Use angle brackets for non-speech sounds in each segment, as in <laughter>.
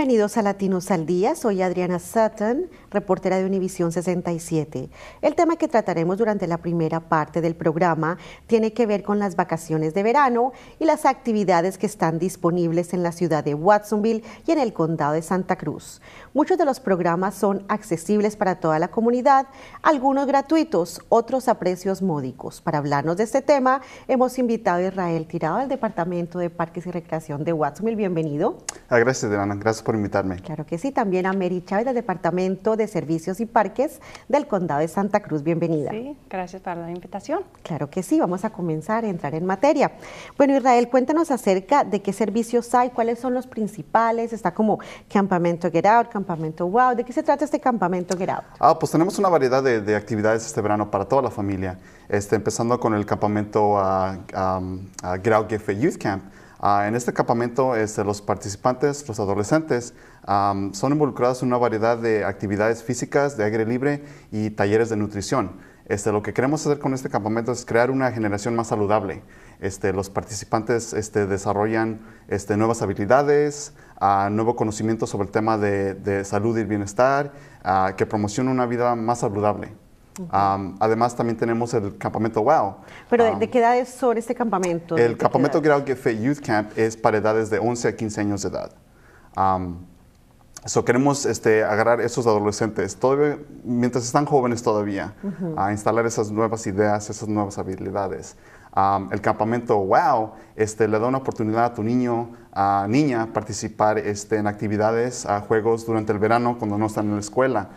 Bienvenidos a Latinos al Día, soy Adriana Sutton, reportera de Univisión 67. El tema que trataremos durante la primera parte del programa tiene que ver con las vacaciones de verano y las actividades que están disponibles en la ciudad de Watsonville y en el condado de Santa Cruz. Muchos de los programas son accesibles para toda la comunidad, algunos gratuitos, otros a precios módicos. Para hablarnos de este tema, hemos invitado a Israel Tirado del Departamento de Parques y Recreación de Watsonville. Bienvenido. Ah, gracias, Diana. Gracias por invitarme. Claro que sí. También a Mary Chávez del Departamento de Servicios y Parques del Condado de Santa Cruz. Bienvenida. Sí, gracias por la invitación. Claro que sí. Vamos a comenzar a entrar en materia. Bueno, Israel, cuéntanos acerca de qué servicios hay, cuáles son los principales. Está como Campamento Get Out, Campamento Wow. ¿De qué se trata este campamento Get ah, pues tenemos una variedad de, actividades este verano para toda la familia, este, empezando con el campamento uh, Youth Camp. Ah, en este campamento, este, los participantes, los adolescentes, son involucrados en una variedad de actividades físicas de aire libre y talleres de nutrición. Este, lo que queremos hacer con este campamento es crear una generación más saludable. Este, los participantes este, desarrollan este, nuevas habilidades, ah, nuevo conocimiento sobre el tema de, salud y bienestar, ah, que promociona una vida más saludable. Ah, además, también tenemos el campamento WOW. ¿Pero de, qué edad es sobre este campamento? El campamento Ground Youth Camp es para edades de 11 a 15 años de edad queremos este, agarrar esos adolescentes, todavía, mientras están jóvenes todavía, a instalar esas nuevas ideas, esas nuevas habilidades. el campamento WOW este, le da una oportunidad a tu niño, a niña, participar este, en actividades, a juegos durante el verano cuando no están en la escuela.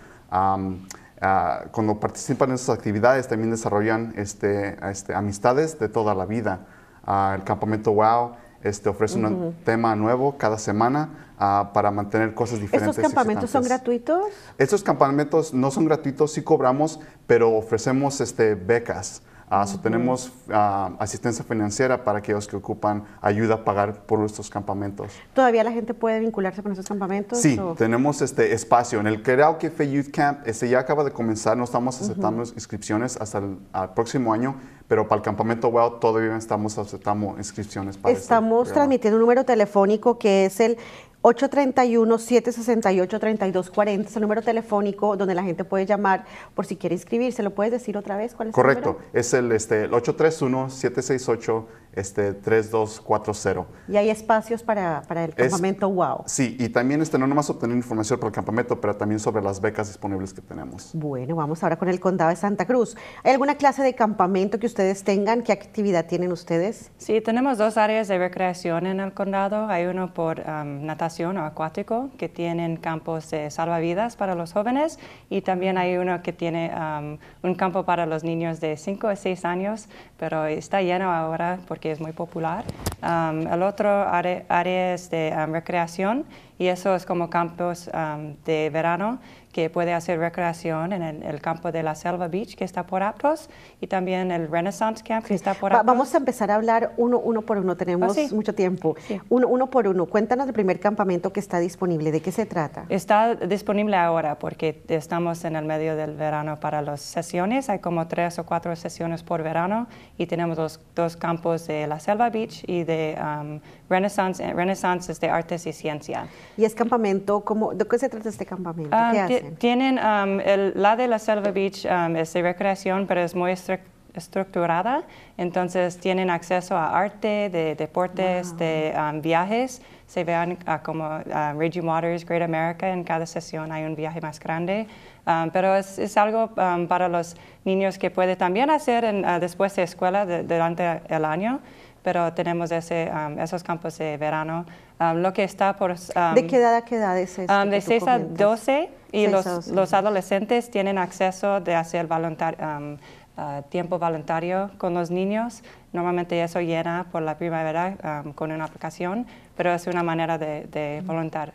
cuando participan en esas actividades también desarrollan este, este amistades de toda la vida. Ah, el campamento WOW este, ofrece un tema nuevo cada semana Ah, para mantener cosas diferentes. ¿Estos campamentos son gratuitos? Estos campamentos no son gratuitos, sí cobramos, pero ofrecemos este, becas. Ah, tenemos ah, asistencia financiera para aquellos que ocupan ayuda a pagar por nuestros campamentos. ¿Todavía la gente puede vincularse con esos campamentos? Sí, tenemos este espacio. En el Karaoke Fe Youth Camp, este ya acaba de comenzar, no estamos aceptando inscripciones hasta el próximo año, pero para el campamento WOW todavía estamos aceptando inscripciones. Este estamos transmitiendo un número telefónico que es el 831-768-3240 es el número telefónico donde la gente puede llamar por si quiere inscribirse. ¿Lo puedes decir otra vez? ¿Cuál es Correcto, el número? es el, este, 831-768-3240. Este, Y hay espacios para, el campamento WOW. Sí, y también este, no nomás obtener información para el campamento, pero también sobre las becas disponibles que tenemos. Bueno, vamos ahora con el condado de Santa Cruz. ¿Hay alguna clase de campamento que ustedes tengan? ¿Qué actividad tienen ustedes? Sí, tenemos dos áreas de recreación en el condado. Hay uno por um, natación o Acuático que tienen campos de salvavidas para los jóvenes y también hay uno que tiene um, un campo para los niños de 5 a 6 años, pero está lleno ahora porque es muy popular. Um, el otro área, es de um, recreación y eso es como campos de verano que puede hacer recreación en el, campo de la Selva Beach, que está por Aptos, y también el Renaissance Camp, que está por Aptos. vamos a empezar a hablar uno, uno por uno, tenemos oh, mucho tiempo. Uno, uno, por uno, cuéntanos el primer campamento que está disponible, ¿de qué se trata? Está disponible ahora porque estamos en el medio del verano para las sesiones, hay como tres o cuatro sesiones por verano y tenemos los dos campos de la Selva Beach y de um, Renaissance, eh, de artes y ciencia. ¿Y es campamento? ¿De qué se trata este campamento? Ah, hacen? Tienen, el, la de la Selva Beach es de recreación, pero es muy estructurada, entonces tienen acceso a arte, de deportes, de viajes. Se vean ah, como uh, Waters, Great America, en cada sesión hay un viaje más grande, pero es, algo para los niños que puede también hacer ah, después de escuela durante el año pero tenemos um, esos campos de verano. Um, lo que está por... Um, ¿De qué edad a qué edad es eso este de 6 a 12 y los, los, adolescentes tienen acceso de hacer uh, tiempo voluntario con los niños. Normalmente eso llena por la primavera con una aplicación, pero es una manera de, de mm. voluntar,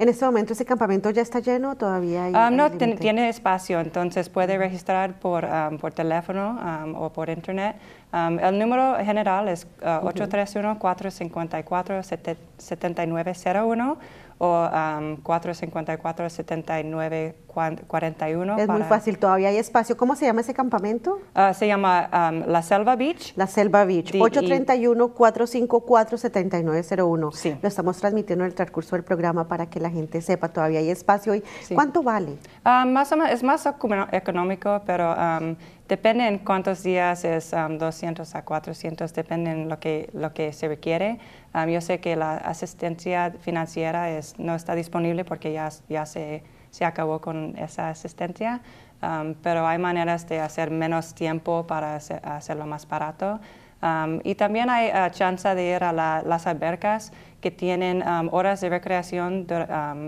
¿En este momento ese campamento ya está lleno todavía hay...? Ah, no, tiene espacio, entonces puede registrar por, um, teléfono um, o por internet. Um, el número general es 831-454-70. Uh, 7901 o um, 454-7941. Es muy fácil, todavía hay espacio. ¿Cómo se llama ese campamento? Ah, se llama La Selva Beach. La Selva Beach, 831-454-7901. Sí. Lo estamos transmitiendo en el transcurso del programa para que la gente sepa, todavía hay espacio. ¿Y ¿Cuánto vale? Ah, más es más económico, pero... Depende en cuántos días es 200 um, a 400, depende lo que, se requiere. Um, yo sé que la asistencia financiera no está disponible porque ya, se, acabó con esa asistencia, um, pero hay maneras de hacer menos tiempo para hacerlo más barato. y también hay uh, chance de ir a las albercas que tienen horas de recreación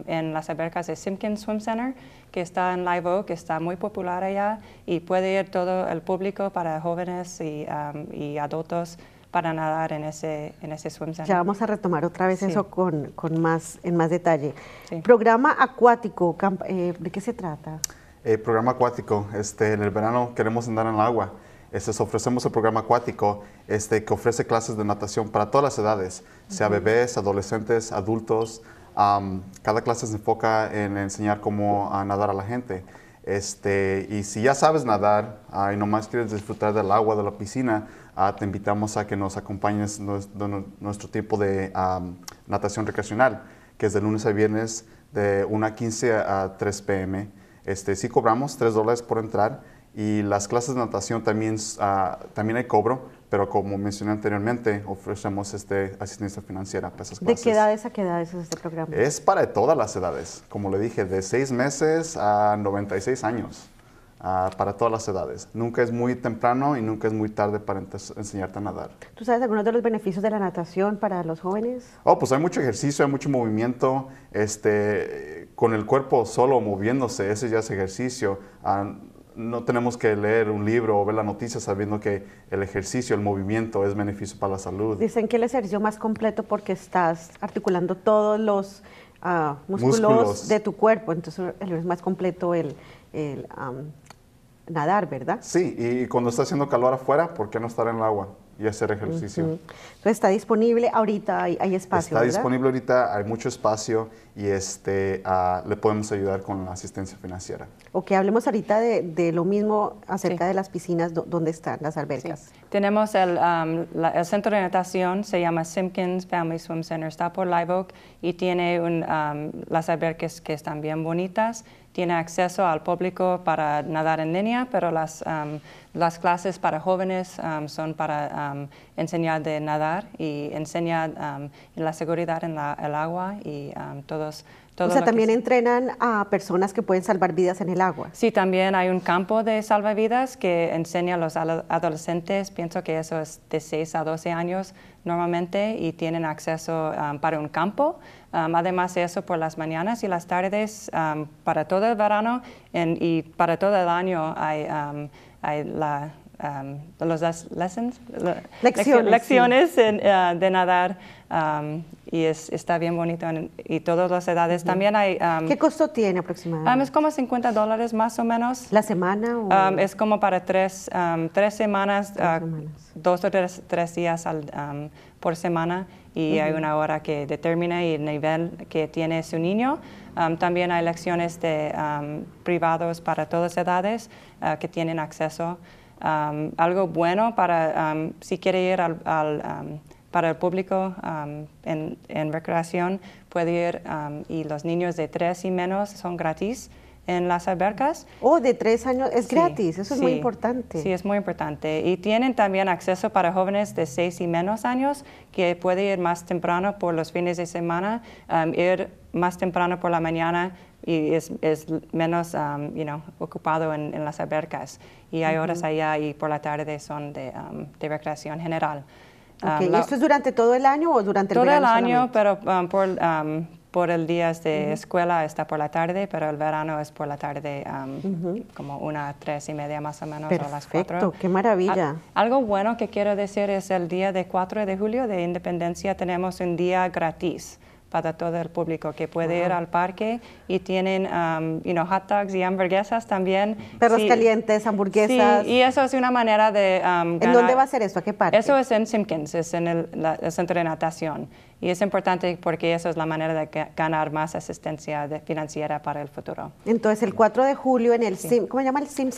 en las albercas de Simpkins Swim Center que está en Live Oak, que está muy popular allá y puede ir todo el público para jóvenes y, um, y adultos para nadar en ese, en ese swim Ya vamos a retomar otra vez eso con, con, más, en más detalle. Programa acuático, eh, ¿de qué se trata? Eh, programa acuático, este, en el verano queremos andar en el agua. Este, ofrecemos el programa acuático este, que ofrece clases de natación para todas las edades, sea bebés, adolescentes, adultos, cada clase se enfoca en enseñar cómo a ah, nadar a la gente. Este, y si ya sabes nadar ah, y y más quieres disfrutar del agua de la piscina, ah, te invitamos a que nos acompañes en nuestro, tipo de natación recreacional, que es de lunes a viernes de 1 a 15 a 3 pm. Este, sí cobramos 3 dólares por entrar y las clases de natación también, también hay cobro. Pero como mencioné anteriormente, ofrecemos este asistencia financiera para esas clases. ¿De qué edades a qué edades es este programa? Es para todas las edades. Como le dije, de 6 meses a 96 años. Ah, para todas las edades. Nunca es muy temprano y nunca es muy tarde para enseñarte a nadar. ¿Tú sabes algunos de los beneficios de la natación para los jóvenes? Oh, pues hay mucho ejercicio, hay mucho movimiento, este, con el cuerpo solo moviéndose, ese ya es ejercicio. Ah, no tenemos que leer un libro o ver la noticia sabiendo que el ejercicio, el movimiento es beneficio para la salud. Dicen que el ejercicio más completo porque estás articulando todos los ah, músculos, de tu cuerpo, entonces es más completo el, nadar, ¿verdad? Sí, y cuando está haciendo calor afuera, ¿por qué no estar en el agua? y hacer ejercicio. está disponible ahorita, hay, espacio. Está disponible ahorita, hay mucho espacio y este, ah, le podemos ayudar con la asistencia financiera. Ok, hablemos ahorita de, lo mismo acerca de las piscinas, ¿dónde están las albercas. Tenemos um, el, centro de natación, se llama Simpkins Family Swim Center, está por Live Oak y tiene um, las albercas que están bien bonitas tiene acceso al público para nadar en línea, pero las, um, las clases para jóvenes um, son para um, enseñar de nadar y enseñar la seguridad en el agua y todos todos o sea, también entrenan a personas que pueden salvar vidas en el agua. Sí, también hay un campo de salvavidas que enseña a los adolescentes, pienso que eso es de 6 a 12 años normalmente, y tienen acceso para un campo Um, además de eso, por las mañanas y las tardes, um, para todo el verano y para todo el año hay, um, hay la, Um, los las lessons, lecciones, uh, de nadar um, y es, está bien bonito y todas las edades. También hay... Um, ¿Qué costo tiene aproximadamente? es como 50 dólares más o menos. ¿La semana? es como para tres, tres uh, semanas, dos o tres, tres días por semana y hay una hora que determina el nivel que tiene su niño. también hay lecciones de privados para todas edades uh, que tienen acceso. Um, algo bueno para, um, si quiere ir al, um, para el público en, recreación, puede ir y los niños de tres y menos son gratis en las albercas. Oh, de tres años, es gratis, eso es muy importante. Sí, es muy importante. Y tienen también acceso para jóvenes de seis y menos años que puede ir más temprano por los fines de semana, ir más temprano por la mañana y es, es menos, um, you know, ocupado en, en, las albercas. Y hay horas allá y por la tarde son de, um, de recreación general. Okay. Um, ¿Esto es durante todo el año o durante el Todo el año, pero por, por, el día de escuela está por la tarde, pero el verano es por la tarde, como una tres y media más o menos, Perfecto, o las cuatro. qué maravilla. algo bueno que quiero decir es el día de 4 de julio de Independencia tenemos un día gratis para todo el público que puede ir al parque y tienen um, you know, hot dogs y hamburguesas también. Perros calientes, hamburguesas. Sí, y eso es una manera de um, ¿En dónde va a ser eso? ¿A qué parque? Eso es en Simpkins, es en el centro de natación. Y es importante porque eso es la manera de ganar más asistencia de financiera para el futuro. Entonces, el 4 de julio en el, ¿cómo se llama? El Swim,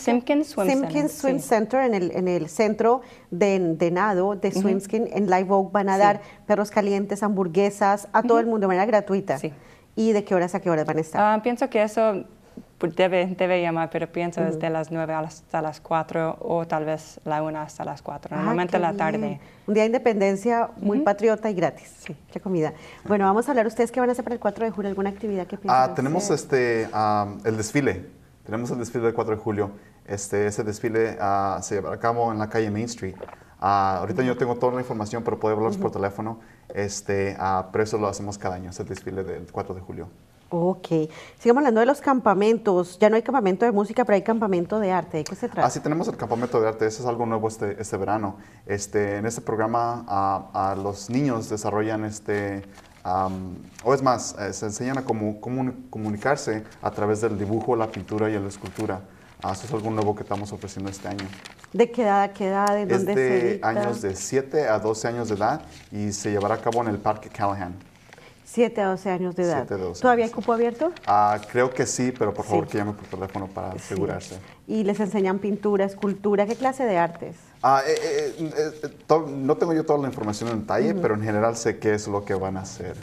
Center, en el, en el centro de, nado de Swimskin, en Live Oak van a dar perros calientes, hamburguesas, a todo el mundo de manera gratuita. Sí. ¿Y de qué horas a qué horas van a estar? Ah, pienso que eso pues debe, llamar, pero pienso desde las 9 hasta las 4 o tal vez la 1 hasta las 4, ah, normalmente normalmente la tarde. Un día de independencia muy patriota y gratis. Sí. Qué comida. Bueno, vamos a hablar ustedes qué van a hacer para el 4 de julio, alguna actividad que piensan. Ah, tenemos este el desfile. Tenemos el desfile del 4 de julio. Este, ese desfile ah, se llevará a cabo en la calle Main Street. ahorita yo tengo toda la información, pero puedo hablar por teléfono. Este, pero eso lo hacemos cada año, es el desfile del 4 de julio. Ok. Sigamos hablando de los campamentos. Ya no hay campamento de música, pero hay campamento de arte. ¿De qué se trata? Así tenemos el campamento de arte. Eso es algo nuevo este, este verano. Este, en este programa a, los niños desarrollan este... o es más, eh, se enseñan a cómo, comunicarse a través del dibujo, la pintura y la escultura. Ah, eso es algo nuevo que estamos ofreciendo este año. ¿De qué edad a qué edad? ¿De dónde es años de 7 a 12 años de edad y se llevará a cabo en el Parque Callahan. 7 a 12 años de edad. ¿Todavía hay cupo abierto? Ah, creo que sí, pero por favor que llame por teléfono para asegurarse. ¿Y les enseñan pintura, escultura? ¿Qué clase de artes? Ah, eh, eh, eh, no tengo yo toda la información en detalle, pero en general sé qué es lo que van a hacer.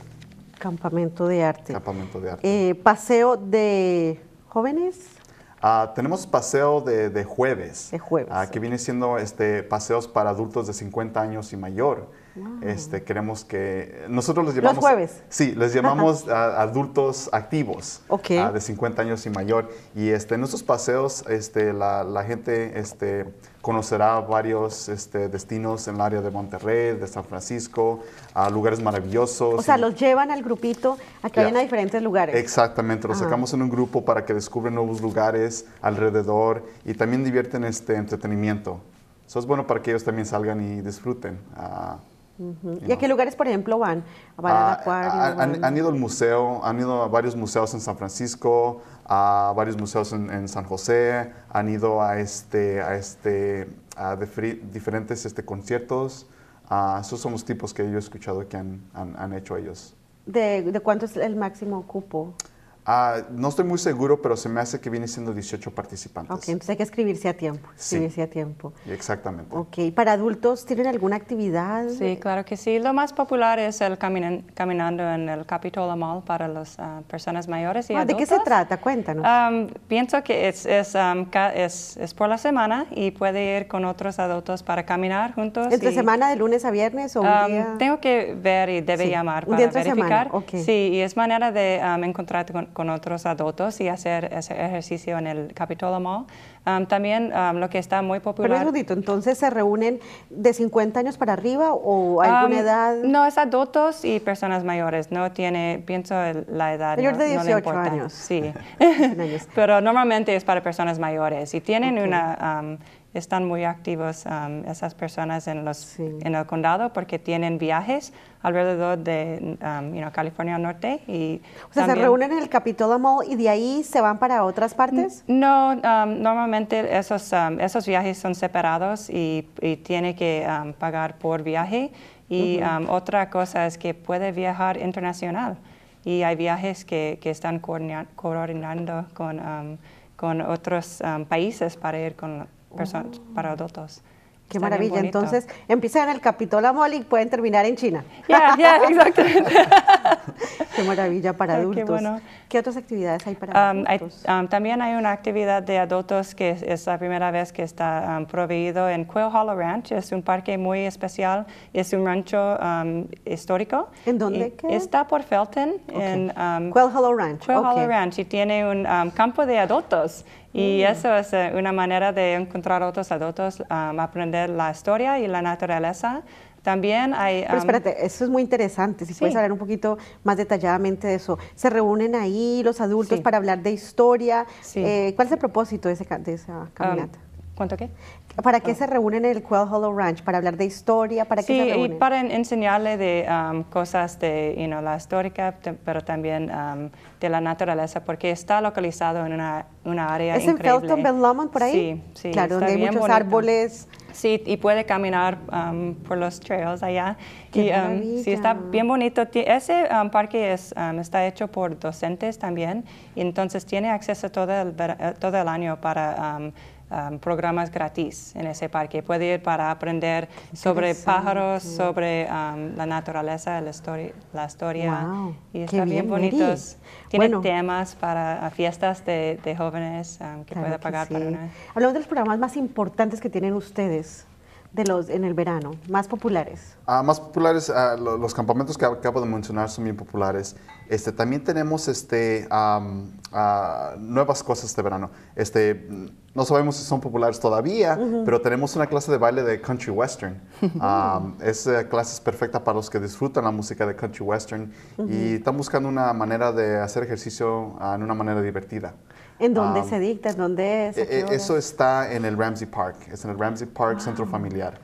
Campamento de arte. Campamento de arte. paseo de jóvenes. Ah, tenemos paseo de, jueves. De jueves. Que viene siendo este, paseos para adultos de 50 años y mayor. Este, queremos que nosotros Los jueves. Sí, les <laughs> llamamos adultos activos, de 50 años y mayor. Y este, en estos paseos este, la, gente este, conocerá varios este, destinos en el área de Monterrey, de San Francisco, a lugares maravillosos. O sea, los llevan al grupito a que a diferentes lugares. Exactamente, los ah. sacamos en un grupo para que descubren nuevos lugares alrededor y también divierten este entretenimiento. Eso es bueno para que ellos también salgan y disfruten. Ah, ¿Y a qué lugares, por ejemplo, ah, van? Han, ido al museo, han ido a varios museos en San Francisco, a varios museos en, San José, han ido a, este, a, este, a diferentes este, conciertos. Ah, esos son los tipos que yo he escuchado que han, han, han hecho ellos. ¿De, ¿De, cuánto es el máximo cupo? Ah, no estoy muy seguro, pero se me hace que viene siendo 18 participantes. Ok, entonces hay que escribirse a tiempo. Sí. sí, a tiempo. Exactamente. Ok, ¿para adultos tienen alguna actividad? Sí, claro que sí. Lo más popular es el caminando en el Capitol Mall para las ah, personas mayores y ah, ¿De qué se trata? Cuéntanos. pienso que es, es, es, por la semana y puede ir con otros adultos para caminar juntos. ¿Entre semana de lunes a viernes o un día? Tengo que ver y debe llamar para verificar. Semana. Sí, y es manera de encontrarte con con otros adultos y hacer ese ejercicio en el Capitol Mall. Um, también um, lo que está muy popular. Pero entonces se reúnen de 50 años para arriba o um, alguna edad. No, es adultos y personas mayores. No tiene, pienso la edad. Mayor no, de 18 años. Sí. <laughs> <laughs> Pero normalmente es para personas mayores y tienen una están muy activos um, esas personas en, los, en el condado porque tienen viajes alrededor de um, California Norte. Y o sea, ¿se reúnen en el Capitol Mall y de ahí se van para otras partes? No, um, normalmente esos, esos viajes son separados y, y tiene que pagar por viaje. Y otra cosa es que puede viajar internacional. Y hay viajes que, que están coordinando con, con otros países para ir con personas, oh. para adultos. Qué maravilla. Entonces, empiezan en el Capitol Amol y pueden terminar en China. <laughs> Ya, ya, exactamente. <laughs> qué maravilla para adultos. Qué, otras actividades hay para um, adultos? Um, también hay una actividad de adultos que es, la primera vez que está um, proveído en Quail Hollow Ranch. Es un parque muy especial. Es un rancho um, histórico. ¿En dónde? Está por Felton. En, Quail Hollow Ranch. Quail Hollow Ranch. Y tiene un campo de adultos. Y mm. eso es eh, una manera de encontrar otros adultos, um, aprender la historia y la naturaleza. También hay... Pero um, espérate, eso es muy interesante, si puedes hablar un poquito más detalladamente de eso. ¿Se reúnen ahí los adultos para hablar de historia? Eh, ¿Cuál es el propósito de, ese, de esa um, caminata? ¿Cuánto qué? ¿Para qué ah. se reúnen en el Quail Hollow Ranch? ¿Para hablar de historia? ¿Para sí, y para enseñarle de um, cosas de you la histórica, pero también um, de la naturaleza, porque está localizado en una, área ¿Es increíble. ¿Es en Felton Lomond, por ahí? Sí, sí. Claro, donde hay muchos árboles. Sí, y puede caminar um, por los trails allá. y sí, está bien bonito. Ese parque es, está hecho por docentes también, entonces tiene acceso todo eh, todo el año para Um, programas gratis en ese parque. Puede ir para aprender sobre pájaros, sobre um, la naturaleza, la, historia la historia. y están bien, bonitos. temas para fiestas de, jóvenes um, que pueda puede pagar hablando de los programas más importantes que tienen ustedes de los en el verano, más populares. Ah, más populares, ah, los campamentos que acabo de mencionar son bien populares. Este, también tenemos este, ah, nuevas cosas este verano. Este, no sabemos si son populares todavía, pero tenemos una clase de baile de country western. Um, <laughs> esa clase es perfecta para los que disfrutan la música de country western y están buscando una manera de hacer ejercicio ah, en una manera divertida. ¿En dónde ah, se dicta? ¿En dónde es? Eh, eh, eso está en el Ramsey Park, es en el Ramsey Park ah. Centro Familiar.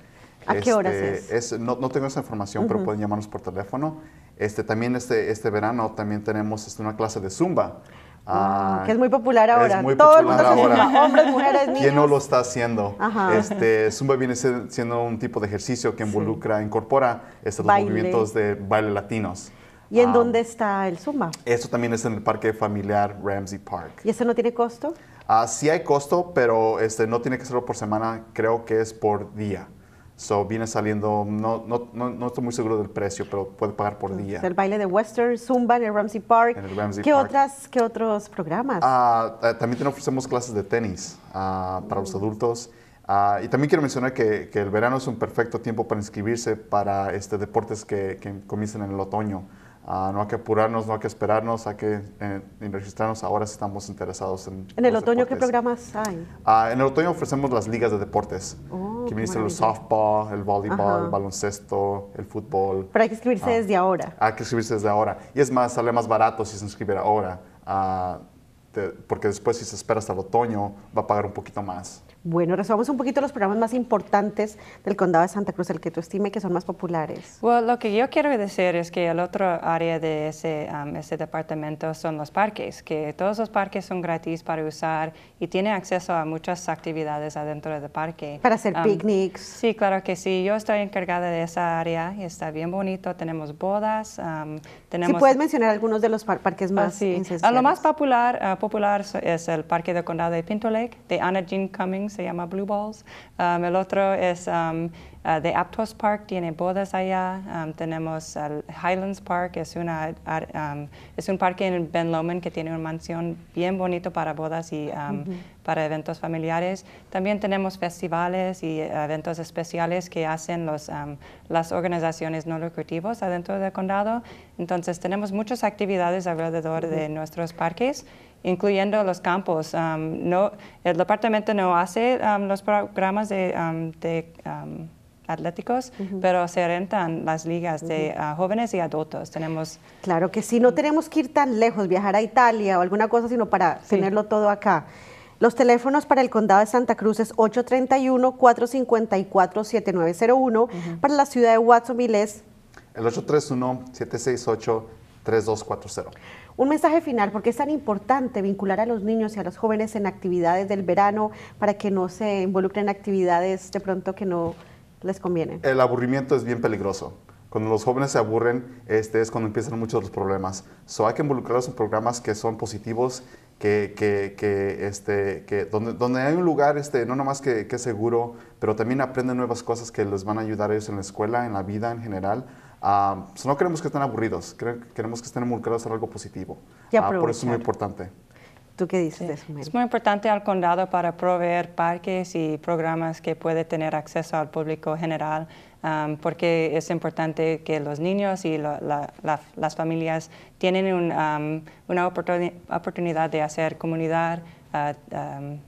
¿A qué horas este, es? no, tengo esa información, pero pueden llamarnos por teléfono. Este, también este, este verano también tenemos este, una clase de Zumba. que ah, es muy popular ahora. Es Todo el mundo se hombres, mujeres, niños. <laughs> ¿Quién no lo está haciendo? Este, Zumba viene siendo un tipo de ejercicio que involucra, incorpora estos los movimientos de baile latinos. ¿Y en ah, dónde está el Zumba? Esto también es en el parque familiar Ramsey Park. ¿Y eso no tiene costo? Ah, sí hay costo, pero este, no tiene que serlo por semana, creo que es por día. So viene saliendo, no, no, no, no, estoy muy seguro del precio, pero puede pagar por día. El baile de Western, Zumba en el Ramsey Park. ¿Qué, Otras, ¿Qué otros programas? Ah, eh, también ofrecemos clases de tenis para los mm. adultos. y también quiero mencionar que, que, el verano es un perfecto tiempo para inscribirse para este, deportes que, que comiencen en el otoño. Ah, no hay que apurarnos, no hay que esperarnos, hay que eh, registrarnos ahora si estamos interesados en... ¿En el otoño qué programas hay? Ah, en el otoño ofrecemos las ligas de deportes. Oh, que ministran el softball, el voleibol, el baloncesto, el fútbol. Pero hay que inscribirse ah. desde ahora. Hay que inscribirse desde ahora. Y es más, sale más barato si se inscribe ahora. porque después si se espera hasta el otoño va a pagar un poquito más. Bueno, resumamos un poquito los programas más importantes del condado de Santa Cruz, el que tú estime que son más populares. Bueno, lo que yo quiero decir es que el otro área de ese, um, ese, departamento son los parques, que todos los parques son gratis para usar y tiene acceso a muchas actividades adentro del parque. Para hacer um, picnics. Sí, claro que sí. Yo estoy encargada de esa área y está bien bonito. Tenemos bodas, um, tenemos... puedes mencionar algunos de los parques más uh, sí. Ah, lo más popular, ah, popular es el parque del condado de Pinto Lake, de Anna Jean Cummings se llama Blue Balls. Um, el otro es um, uh, de Aptos Park, tiene bodas allá. Um, tenemos el Highlands Park, es, um, es un parque en Ben Lomond que tiene una mansión bien bonito para bodas y para eventos familiares. También tenemos festivales y uh, eventos especiales que hacen los, las organizaciones no lucrativas adentro del condado. Entonces tenemos muchas actividades alrededor de nuestros parques incluyendo los campos. Um, no, el departamento no hace um, los programas de, um, atléticos, pero se rentan las ligas de uh, jóvenes y adultos. Tenemos claro que sí, no mm. tenemos que ir tan lejos, viajar a Italia o alguna cosa, sino para tenerlo todo acá. Los teléfonos para el condado de Santa Cruz es 831-454-7901. Para la ciudad de Watsonville es... El 831-768-3240. Un mensaje final, porque es tan importante vincular a los niños y a los jóvenes en actividades del verano para que no se involucren en actividades de pronto que no les conviene. El aburrimiento es bien peligroso. Cuando los jóvenes se aburren, este es cuando empiezan muchos los problemas. So, hay que involucrarlos en programas que son positivos, que, este, que donde, donde hay un lugar, este, no nomás que, que seguro, pero también aprenden nuevas cosas que les van a ayudar a ellos en la escuela, en la vida en general. Ah, no queremos que estén aburridos, queremos que estén involucrados en algo positivo. Ah, por eso es muy importante. ¿Tú qué dices? Es muy importante al condado para proveer parques y programas que puede tener acceso al público general, um, porque es importante que los niños y las familias tienen um, una oportunidad de hacer comunidad, ah, um,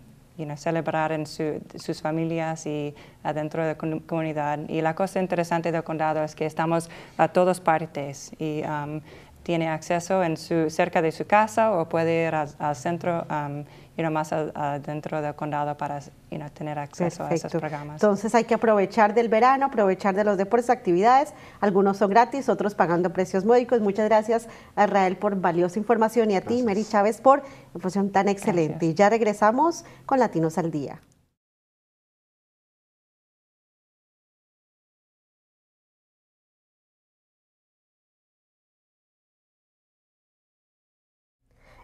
celebrar en sus familias y adentro de la comunidad. Y la cosa interesante del condado es que estamos a todas partes y um, tiene acceso en cerca de su casa o puede ir al, centro um, más dentro del condado para tener acceso a esos programas. Entonces hay que aprovechar del verano, aprovechar de los deportes, actividades. Algunos son gratis, otros pagando precios módicos. Muchas gracias a Rael por valiosa información y a ti, Mary Chávez, por información tan excelente. Y Ya regresamos con Latinos al Día.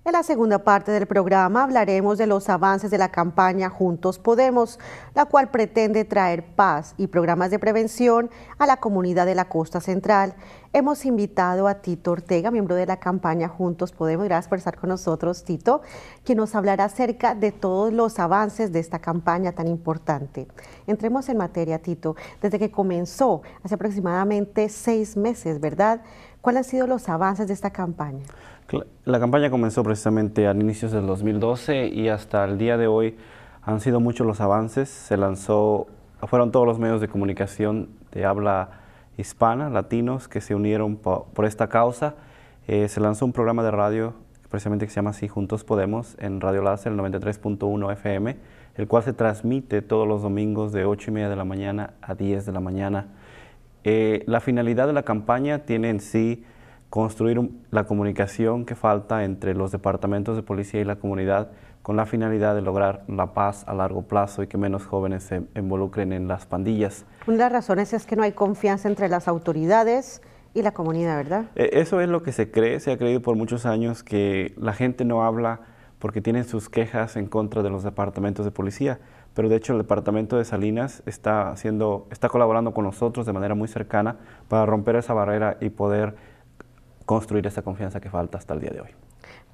En la segunda parte del programa hablaremos de los avances de la campaña Juntos Podemos, la cual pretende traer paz y programas de prevención a la comunidad de la costa central. Hemos invitado a Tito Ortega, miembro de la campaña Juntos Podemos. Gracias por estar con nosotros, Tito, que nos hablará acerca de todos los avances de esta campaña tan importante. Entremos en materia, Tito. Desde que comenzó, hace aproximadamente seis meses, ¿verdad? ¿Cuáles han sido los avances de esta campaña? La campaña comenzó precisamente a inicios del 2012 y hasta el día de hoy han sido muchos los avances. Se lanzó, fueron todos los medios de comunicación de habla hispana, latinos, que se unieron por esta causa. Eh, se lanzó un programa de radio precisamente que se llama así Juntos Podemos en Radio Láser, el 93.1 FM, el cual se transmite todos los domingos de 8 y media de la mañana a 10 de la mañana. Eh, la finalidad de la campaña tiene en sí construir la comunicación que falta entre los departamentos de policía y la comunidad con la finalidad de lograr la paz a largo plazo y que menos jóvenes se involucren en las pandillas. Una de las razones es que no hay confianza entre las autoridades y la comunidad, ¿verdad? E, eso es lo que se cree, se ha creído por muchos años que la gente no habla porque tienen sus quejas en contra de los departamentos de policía, pero de hecho el departamento de Salinas está haciendo está colaborando con nosotros de manera muy cercana para romper esa barrera y poder construir esa confianza que falta hasta el día de hoy.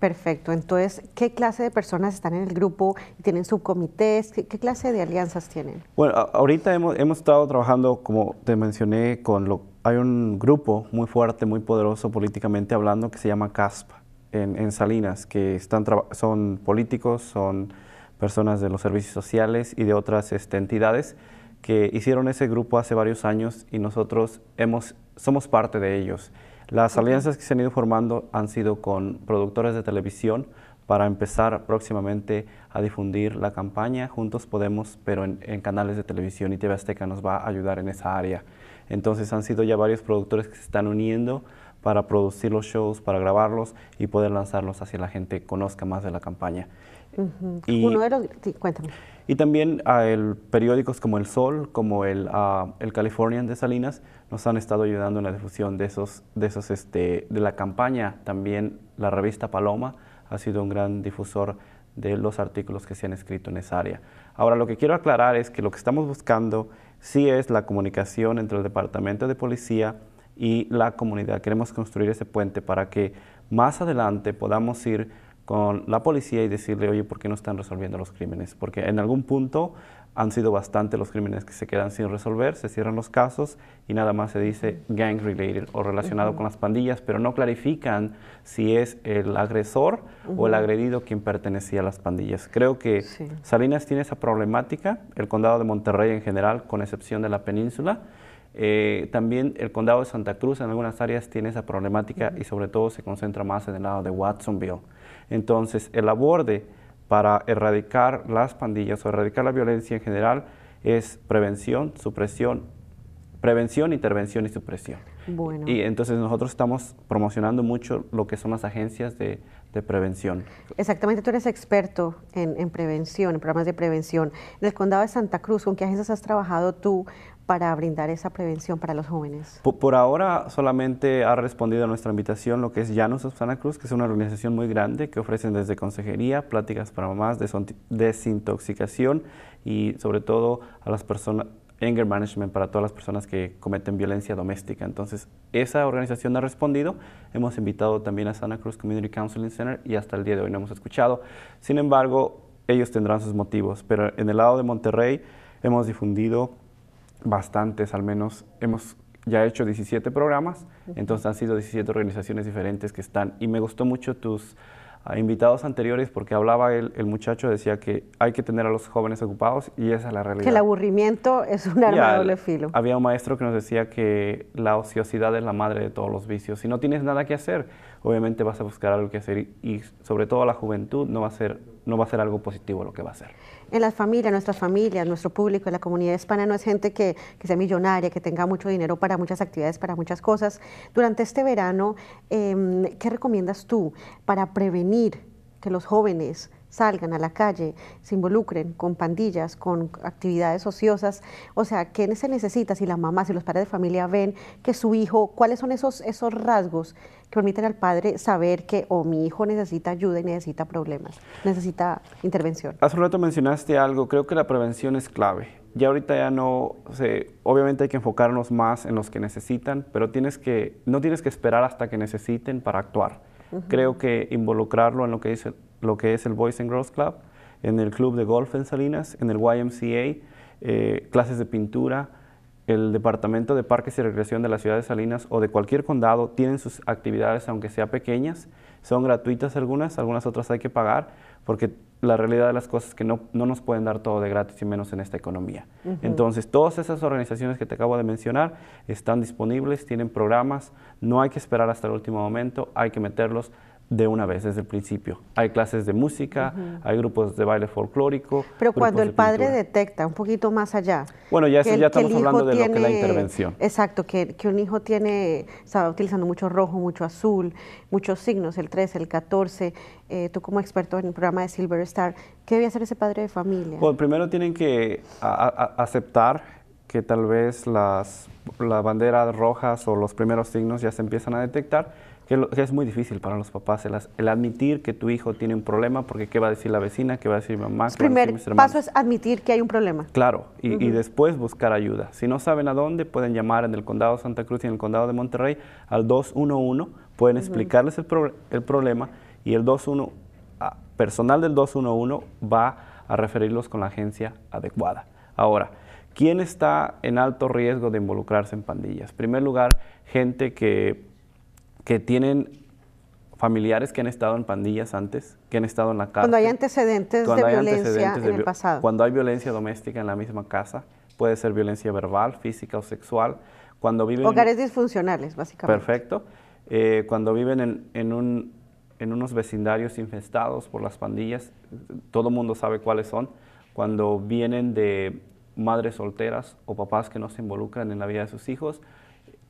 Perfecto. Entonces, ¿qué clase de personas están en el grupo? ¿Tienen subcomités? ¿Qué, clase de alianzas tienen? Bueno, ahorita hemos, estado trabajando, como te mencioné, con lo, hay un grupo muy fuerte, muy poderoso políticamente hablando que se llama CASP en, Salinas, que están son políticos, son personas de los servicios sociales y de otras este, entidades que hicieron ese grupo hace varios años y nosotros hemos, somos parte de ellos. Las alianzas que se han ido formando han sido con productores de televisión para empezar próximamente a difundir la campaña Juntos Podemos, pero en, canales de televisión y TV Azteca nos va a ayudar en esa área. Entonces han sido ya varios productores que se están uniendo para producir los shows, para grabarlos y poder lanzarlos hacia la gente conozca más de la campaña y, también a ah, el, periódicos como El Sol, como el, ah, el Californian de Salinas, nos han estado ayudando en la difusión de, esos, de, esos, este, de la campaña. También la revista Paloma ha sido un gran difusor de los artículos que se han escrito en esa área. Ahora, lo que quiero aclarar es que lo que estamos buscando sí es la comunicación entre el Departamento de Policía y la comunidad. Queremos construir ese puente para que más adelante podamos ir con la policía y decirle, oye, ¿por qué no están resolviendo los crímenes? Porque en algún punto han sido bastante los crímenes que se quedan sin resolver, se cierran los casos y nada más se dice gang related o relacionado con las pandillas, pero no clarifican si es el agresor o el agredido quien pertenecía a las pandillas. Creo que Salinas tiene esa problemática, el condado de Monterrey en general, con excepción de la península. Eh, también el condado de Santa Cruz en algunas áreas tiene esa problemática y sobre todo se concentra más en el lado de Watsonville. Entonces, el aborde para erradicar las pandillas o erradicar la violencia en general es prevención, supresión, prevención, intervención y supresión. Y entonces nosotros estamos promocionando mucho lo que son las agencias de, prevención. Exactamente, tú eres experto en, en, prevención, en programas de prevención. En el condado de Santa Cruz, ¿con qué agencias has trabajado tú para brindar esa prevención para los jóvenes? Por, ahora solamente ha respondido a nuestra invitación lo que es Llanos of Santa Cruz, que es una organización muy grande que ofrecen desde consejería, pláticas para mamás, desintoxicación y sobre todo a las personas anger management para todas las personas que cometen violencia doméstica. Entonces, esa organización ha respondido. Hemos invitado también a Santa Cruz Community Counseling Center y hasta el día de hoy no hemos escuchado. Sin embargo, ellos tendrán sus motivos, pero en el lado de Monterrey hemos difundido bastantes, al menos hemos ya hecho 17 programas, entonces han sido 17 organizaciones diferentes que están. Y me gustó mucho tus ah, invitados anteriores porque hablaba el, muchacho, decía que hay que tener a los jóvenes ocupados y esa es la realidad. Que el aburrimiento es un arma filo. Había un maestro que nos decía que la ociosidad es la madre de todos los vicios. Si no tienes nada que hacer, obviamente vas a buscar algo que hacer y sobre todo la juventud no va a ser no va a ser algo positivo lo que va a hacer. En las familias, nuestras familias, nuestro público, en la comunidad hispana no es gente que, sea millonaria, que tenga mucho dinero para muchas actividades, para muchas cosas. Durante este verano, em, ¿qué recomiendas tú para prevenir que los jóvenes salgan a la calle, se involucren con pandillas, con actividades ociosas. O sea, ¿qué se necesita si las mamás y los padres de familia ven que su hijo, cuáles son esos, esos rasgos que permiten al padre saber que o oh, mi hijo necesita ayuda y necesita problemas, necesita intervención? Hace un rato mencionaste algo, creo que la prevención es clave. Ya ahorita ya no, obviamente hay que enfocarnos más en los que necesitan, pero tienes que, no tienes que esperar hasta que necesiten para actuar Creo que involucrarlo en lo que, es el, lo que es el Boys and Girls Club, en el club de golf en Salinas, en el YMCA, eh, clases de pintura, el Departamento de Parques y Recreación de la Ciudad de Salinas o de cualquier condado tienen sus actividades, aunque sea pequeñas. Son gratuitas algunas, algunas otras hay que pagar, porque la realidad de las cosas es que no, nos pueden dar todo de gratis y menos en esta economía. Entonces, todas esas organizaciones que te acabo de mencionar están disponibles, tienen programas, no hay que esperar hasta el último momento, hay que meterlos de una vez desde el principio. Hay clases de música, hay grupos de baile folclórico. Pero cuando el padre detecta un poquito más allá. Bueno, ya, que estamos hablando de lo que es la intervención. Exacto, que, un hijo tiene, estaba utilizando mucho rojo, mucho azul, muchos signos, el 13, el 14. Eh, tú como experto en el programa de Silver Star, ¿qué debe hacer ese padre de familia? Bueno, pues primero tienen que aceptar que tal vez las, las banderas rojas o los primeros signos ya se empiezan a detectar es muy difícil para los papás el, admitir que tu hijo tiene un problema, porque qué va a decir la vecina, qué va a decir mi mamá. El primer paso es admitir que hay un problema. Claro, y, después buscar ayuda. Si no saben a dónde, pueden llamar en el condado de Santa Cruz y en el condado de Monterrey al 211, pueden explicarles el, el problema y el 21 personal del 211 va a referirlos con la agencia adecuada. Ahora, ¿quién está en alto riesgo de involucrarse en pandillas? En primer lugar, gente que que tienen familiares que han estado en pandillas antes, que han estado en la casa. Cuando hay antecedentes de violencia en el pasado. Cuando hay violencia doméstica en la misma casa, puede ser violencia verbal, física o sexual. Cuando viven Hogares disfuncionales, básicamente. Perfecto. Eh, cuando viven en, en unos vecindarios infestados por las pandillas, todo el mundo sabe cuáles son. Cuando vienen de madres solteras o papás que no se involucran en la vida de sus hijos,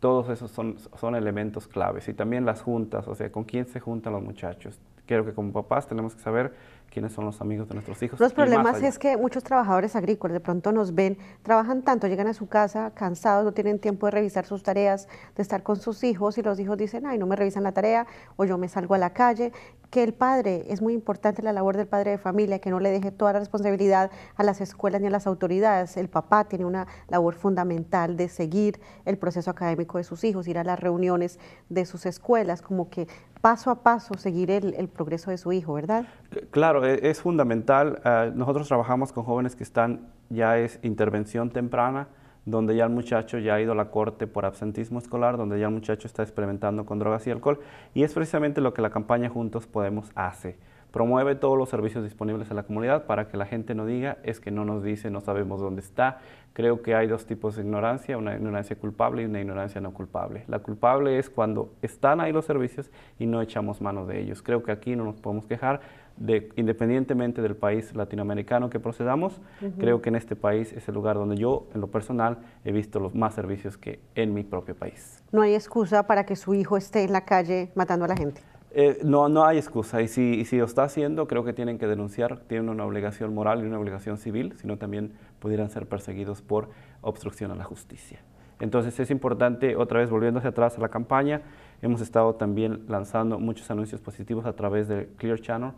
todos esos son, son elementos claves. Y también las juntas, o sea, con quién se juntan los muchachos. Creo que como papás tenemos que saber quiénes son los amigos de nuestros hijos. Los problemas es que muchos trabajadores agrícolas de pronto nos ven, trabajan tanto, llegan a su casa cansados, no tienen tiempo de revisar sus tareas, de estar con sus hijos y los hijos dicen, ay, no me revisan la tarea o yo me salgo a la calle. Que el padre, es muy importante la labor del padre de familia, que no le deje toda la responsabilidad a las escuelas ni a las autoridades. El papá tiene una labor fundamental de seguir el proceso académico de sus hijos, ir a las reuniones de sus escuelas, como que paso a paso seguir el, progreso de su hijo, ¿verdad? Claro, e, es, fundamental. Eh, nosotros trabajamos con jóvenes que están, ya es intervención temprana, donde ya el muchacho ya ha ido a la corte por absentismo escolar, donde ya el muchacho está experimentando con drogas y alcohol. Y es precisamente lo que la campaña Juntos Podemos hace Promueve todos los servicios disponibles a la comunidad para que la gente no diga, es que no nos dice, no sabemos dónde está. Creo que hay dos tipos de ignorancia, una ignorancia culpable y una ignorancia no culpable. La culpable es cuando están ahí los servicios y no echamos mano de ellos. Creo que aquí no nos podemos quejar. De, independientemente del país latinoamericano que procedamos, creo que en este país es el lugar donde yo, en lo personal, he visto los más servicios que en mi propio país. No hay excusa para que su hijo esté en la calle matando a la gente. Eh, no, no hay excusa. Y si, si, lo está haciendo, creo que tienen que denunciar. Tienen una obligación moral y una obligación civil, sino también pudieran ser perseguidos por obstrucción a la justicia. Entonces es importante, otra vez volviendo hacia atrás a la campaña, hemos estado también lanzando muchos anuncios positivos a través de Clear Channel.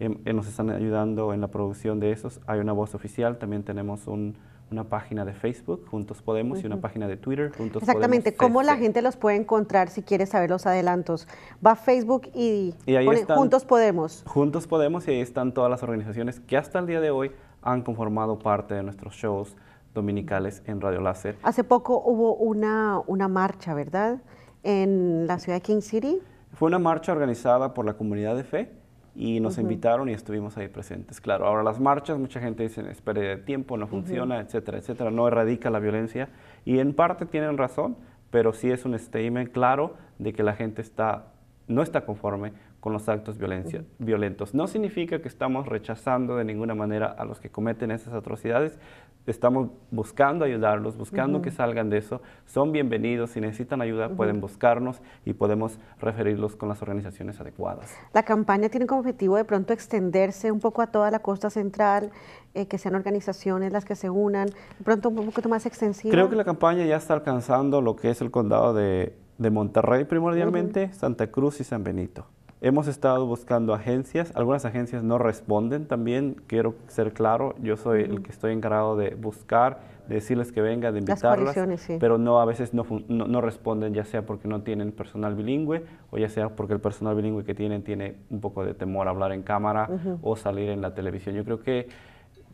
Em, eh, nos están ayudando en la producción de esos. Hay una voz oficial, también tenemos un, una página de Facebook, Juntos Podemos, y una página de Twitter, Juntos Podemos. Exactamente, ¿cómo la gente los puede encontrar si quiere saber los adelantos? Va a Facebook y, y Juntos Podemos. Juntos Podemos y ahí están todas las organizaciones que hasta el día de hoy han conformado parte de nuestros shows dominicales en Radio Láser. Hace poco hubo una, una marcha, ¿verdad? En la ciudad de King City. Fue una marcha organizada por la comunidad de fe y nos invitaron y estuvimos ahí presentes. Claro, ahora las marchas, mucha gente dice, espere de tiempo, no funciona, etcétera, etcétera, no erradica la violencia y en parte tienen razón, pero sí es un statement claro de que la gente está, no está conforme con los actos violentos. No significa que estamos rechazando de ninguna manera a los que cometen esas atrocidades, estamos buscando ayudarlos, buscando que salgan de eso. Son bienvenidos, si necesitan ayuda pueden buscarnos y podemos referirlos con las organizaciones adecuadas. La campaña tiene como objetivo de pronto extenderse un poco a toda la costa central, eh, que sean organizaciones las que se unan, de pronto un poquito más extensiva. Creo que la campaña ya está alcanzando lo que es el condado de, Monterrey primordialmente, Santa Cruz y San Benito. Hemos estado buscando agencias, algunas agencias no responden también, quiero ser claro, yo soy el que estoy encargado de buscar, de decirles que venga, de invitarlas, pero no a veces no, responden, ya sea porque no tienen personal bilingüe o ya sea porque el personal bilingüe que tienen tiene un poco de temor a hablar en cámara o salir en la televisión. Yo creo que,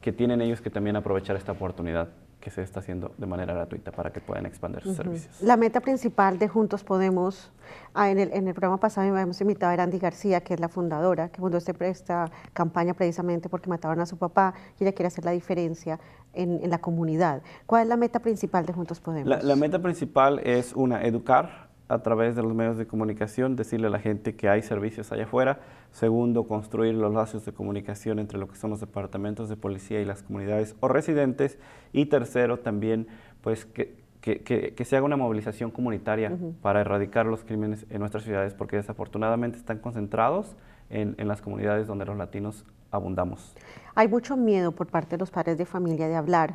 que tienen ellos que también aprovechar esta oportunidad que se está haciendo de manera gratuita para que puedan expandir sus servicios. La meta principal de Juntos Podemos, ah, en, el, programa pasado hemos invitado a Erandi García, que es la fundadora, que fundó este, esta campaña precisamente porque mataron a su papá y ella quiere hacer la diferencia en, la comunidad. ¿Cuál es la meta principal de Juntos Podemos? La, la meta principal es una, educar a través de los medios de comunicación, decirle a la gente que hay servicios allá afuera. Segundo, construir los lazos de comunicación entre lo que son los departamentos de policía y las comunidades o residentes. Y tercero, también, pues que, se haga una movilización comunitaria para erradicar los crímenes en nuestras ciudades, porque desafortunadamente están concentrados en, en las comunidades donde los latinos abundamos. Hay mucho miedo por parte de los padres de familia de hablar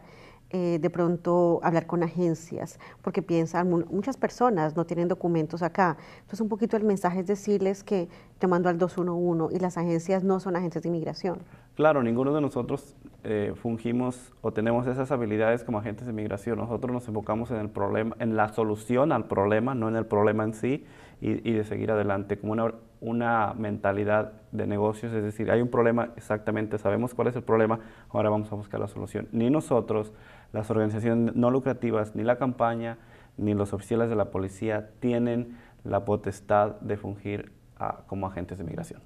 eh, de pronto hablar con agencias, porque piensan, muchas personas no tienen documentos acá. Entonces un poquito el mensaje es decirles que llamando al 211 y las agencias no son agentes de inmigración. Claro, ninguno de nosotros eh, fungimos o tenemos esas habilidades como agentes de inmigración. Nosotros nos enfocamos en el problema, en la solución al problema, no en el problema en sí y, y de seguir adelante como una, una mentalidad de negocios. Es decir, hay un problema exactamente, sabemos cuál es el problema, ahora vamos a buscar la solución. Ni nosotros las organizaciones no lucrativas, ni la campaña, ni los oficiales de la policía tienen la potestad de fungir ah, como agentes de migración.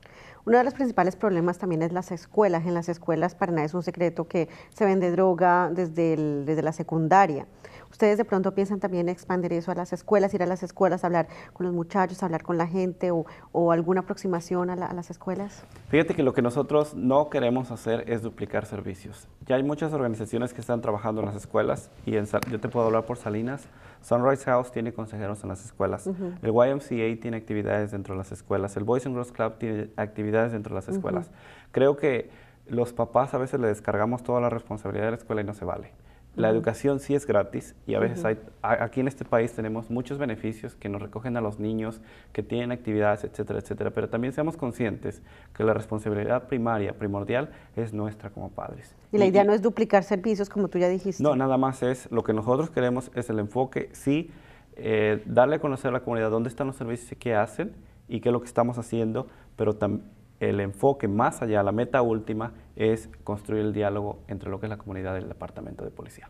Uno de los principales problemas también es las escuelas. En las escuelas, para nada es un secreto que se vende droga desde, desde la secundaria. Ustedes de pronto piensan también expandir eso a las escuelas, ir a las escuelas, hablar con los muchachos, hablar con la gente o, alguna aproximación a, las escuelas. Fíjate que lo que nosotros no queremos hacer es duplicar servicios. Ya hay muchas organizaciones que están trabajando en las escuelas y en, yo te puedo hablar por Salinas. Sunrise House tiene consejeros en las escuelas. El YMCA tiene actividades dentro de las escuelas. El Boys and Girls Club tiene actividades dentro de las escuelas. Creo que los papás a veces le descargamos toda la responsabilidad de la escuela y no se vale. La educación sí es gratis y a veces hay, aquí en este país tenemos muchos beneficios que nos recogen a los niños, que tienen actividades, etcétera, etcétera, pero también seamos conscientes que la responsabilidad primaria, primordial, es nuestra como padres. Y la idea no es duplicar servicios, como tú ya dijiste. No, nada más es, lo que nosotros queremos es el enfoque, sí, eh, darle a conocer a la comunidad dónde están los servicios y qué hacen y qué es lo que estamos haciendo, pero también el enfoque más allá, la meta última, es construir el diálogo entre lo que es la comunidad y el Departamento de Policía.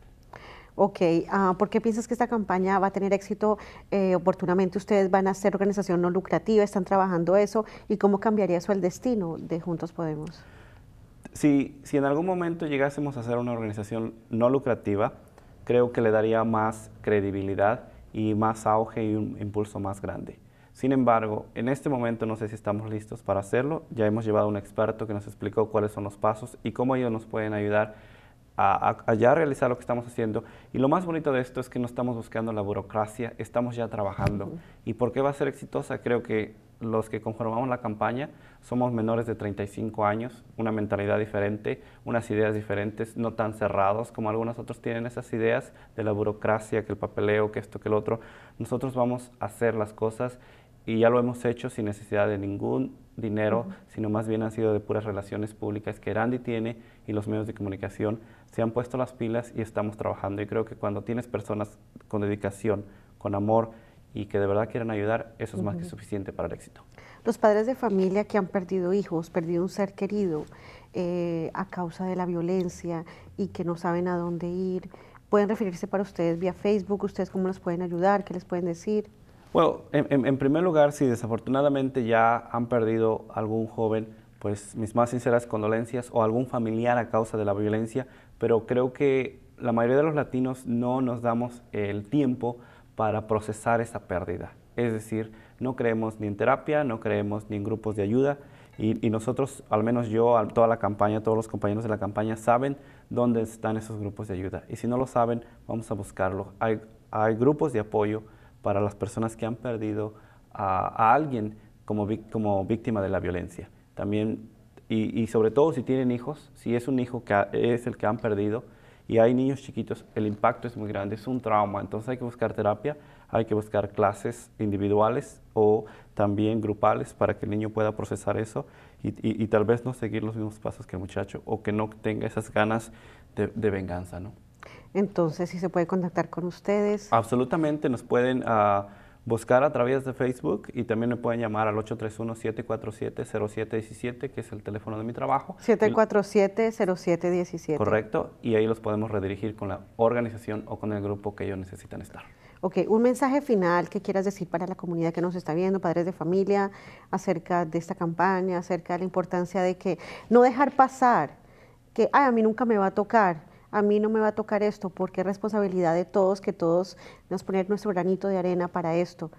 Ok, ah, ¿por qué piensas que esta campaña va a tener éxito? Eh, oportunamente ustedes van a ser organización no lucrativa, están trabajando eso, ¿y cómo cambiaría eso el destino de Juntos Podemos? Si, si en algún momento llegásemos a ser una organización no lucrativa, creo que le daría más credibilidad y más auge y un impulso más grande. Sin embargo, en este momento no sé si estamos listos para hacerlo. Ya hemos llevado a un experto que nos explicó cuáles son los pasos y cómo ellos nos pueden ayudar a, ya realizar lo que estamos haciendo. Y lo más bonito de esto es que no estamos buscando la burocracia, estamos ya trabajando. ¿Y por qué va a ser exitosa? Creo que los que conformamos la campaña somos menores de 35 años, una mentalidad diferente, unas ideas diferentes, no tan cerrados como algunos otros tienen esas ideas de la burocracia, que el papeleo, que esto, que el otro. Nosotros vamos a hacer las cosas y ya lo hemos hecho sin necesidad de ningún dinero, sino más bien han sido de puras relaciones públicas que Randy tiene y los medios de comunicación se han puesto las pilas y estamos trabajando. Y creo que cuando tienes personas con dedicación, con amor y que de verdad quieran ayudar, eso es más que suficiente para el éxito. Los padres de familia que han perdido hijos, perdido un ser querido eh, a causa de la violencia y que no saben a dónde ir, pueden referirse para ustedes vía Facebook, ustedes cómo los pueden ayudar, qué les pueden decir. Bueno, en, primer lugar, si desafortunadamente ya han perdido algún joven, pues mis más sinceras condolencias o algún familiar a causa de la violencia, pero creo que la mayoría de los latinos no nos damos el tiempo para procesar esa pérdida. Es decir, no creemos ni en terapia, no creemos ni en grupos de ayuda y, nosotros, al menos yo, toda la campaña, todos los compañeros de la campaña saben dónde están esos grupos de ayuda y si no lo saben, vamos a buscarlo. Hay, hay grupos de apoyo para las personas que han perdido a, alguien como, víctima de la violencia. También, y, sobre todo si tienen hijos, si es un hijo que es el que han perdido y hay niños chiquitos, el impacto es muy grande, es un trauma, entonces hay que buscar terapia, hay que buscar clases individuales o también grupales para que el niño pueda procesar eso y, tal vez no seguir los mismos pasos que el muchacho o que no tenga esas ganas de, de venganza, ¿no? entonces sí se puede contactar con ustedes. Absolutamente, nos pueden ah, buscar a través de Facebook y también me pueden llamar al 831-747-0717, que es el teléfono de mi trabajo. 747-0717. Correcto, y ahí los podemos redirigir con la organización o con el grupo que ellos necesitan estar. Ok, un mensaje final que quieras decir para la comunidad que nos está viendo, padres de familia, acerca de esta campaña, acerca de la importancia de que no dejar pasar, que Ay, a mí nunca me va a tocar, a mí no me va a tocar esto, porque es responsabilidad de todos que todos nos poner nuestro granito de arena para esto,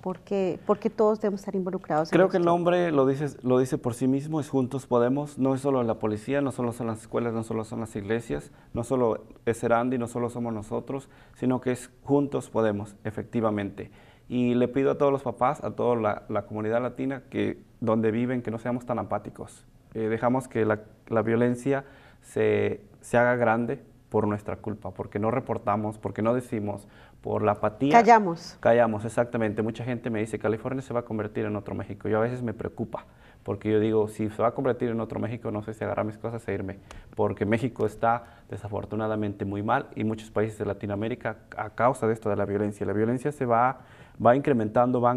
porque, porque todos debemos estar involucrados. Creo que el nombre lo dice, lo dice por sí mismo, es Juntos Podemos, no es solo la policía, no solo son las escuelas, no solo son las iglesias, no solo es Serandi, no solo somos nosotros, sino que es Juntos Podemos, efectivamente. Y le pido a todos los papás, a toda la, comunidad latina, que donde viven, que no seamos tan apáticos. Eh, dejamos que la, la violencia se se haga grande por nuestra culpa, porque no reportamos, porque no decimos, por la apatía. Callamos. Callamos, exactamente. Mucha gente me dice, California se va a convertir en otro México. Yo a veces me preocupa, porque yo digo, si se va a convertir en otro México, no sé si agarrar mis cosas e irme, porque México está desafortunadamente muy mal y muchos países de Latinoamérica a causa de esto de la violencia. La violencia se va va incrementando, va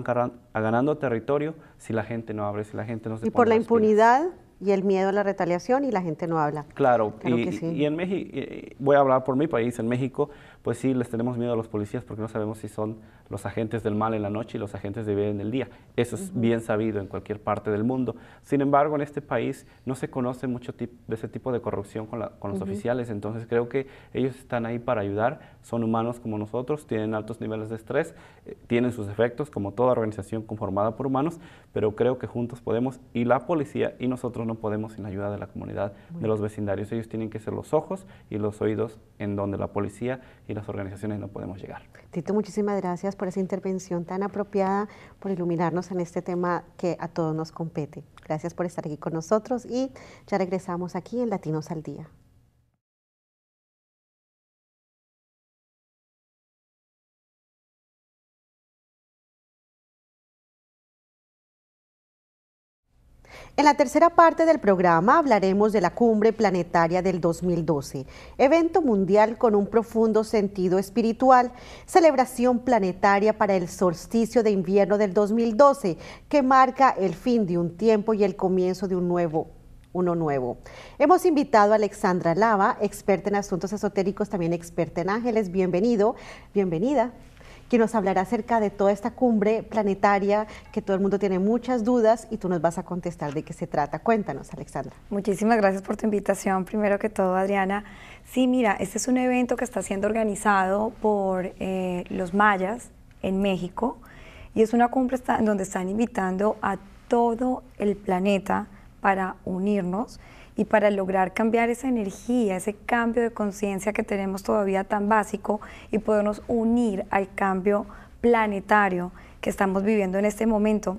ganando territorio si la gente no abre, si la gente no se... Y por la impunidad y el miedo a la retaliación y la gente no habla. Claro, y, y, en México, eh, voy a hablar por mi país, en México, pues sí, les tenemos miedo a los policías porque no sabemos si son los agentes del mal en la noche y los agentes de bien en el día. Eso es bien sabido en cualquier parte del mundo. Sin embargo, en este país no se conoce mucho de ese tipo de corrupción con, los oficiales, entonces creo que ellos están ahí para ayudar, son humanos como nosotros, tienen altos niveles de estrés, eh, tienen sus efectos como toda organización conformada por humanos, pero creo que juntos podemos y la policía y nosotros no podemos sin la ayuda de la comunidad, de los vecindarios. Ellos tienen que ser los ojos y los oídos en donde la policía y las organizaciones no podemos llegar. Tito, muchísimas gracias por esa intervención tan apropiada, por iluminarnos en este tema que a todos nos compete. Gracias por estar aquí con nosotros y ya regresamos aquí en Latinos al Día. En la tercera parte del programa hablaremos de la Cumbre Planetaria del 2012, evento mundial con un profundo sentido espiritual, celebración planetaria para el solsticio de invierno del 2012, que marca el fin de un tiempo y el comienzo de un nuevo uno nuevo. Hemos invitado a Alexandra Lava, experta en asuntos esotéricos, también experta en ángeles. Bienvenido, bienvenida que nos hablará acerca de toda esta cumbre planetaria que todo el mundo tiene muchas dudas y tú nos vas a contestar de qué se trata. Cuéntanos, Alexandra. Muchísimas gracias por tu invitación, primero que todo, Adriana. Sí, mira, este es un evento que está siendo organizado por eh, los mayas en México y es una cumbre donde están invitando a todo el planeta para unirnos y para lograr cambiar esa energía, ese cambio de conciencia que tenemos todavía tan básico y podernos unir al cambio planetario que estamos viviendo en este momento,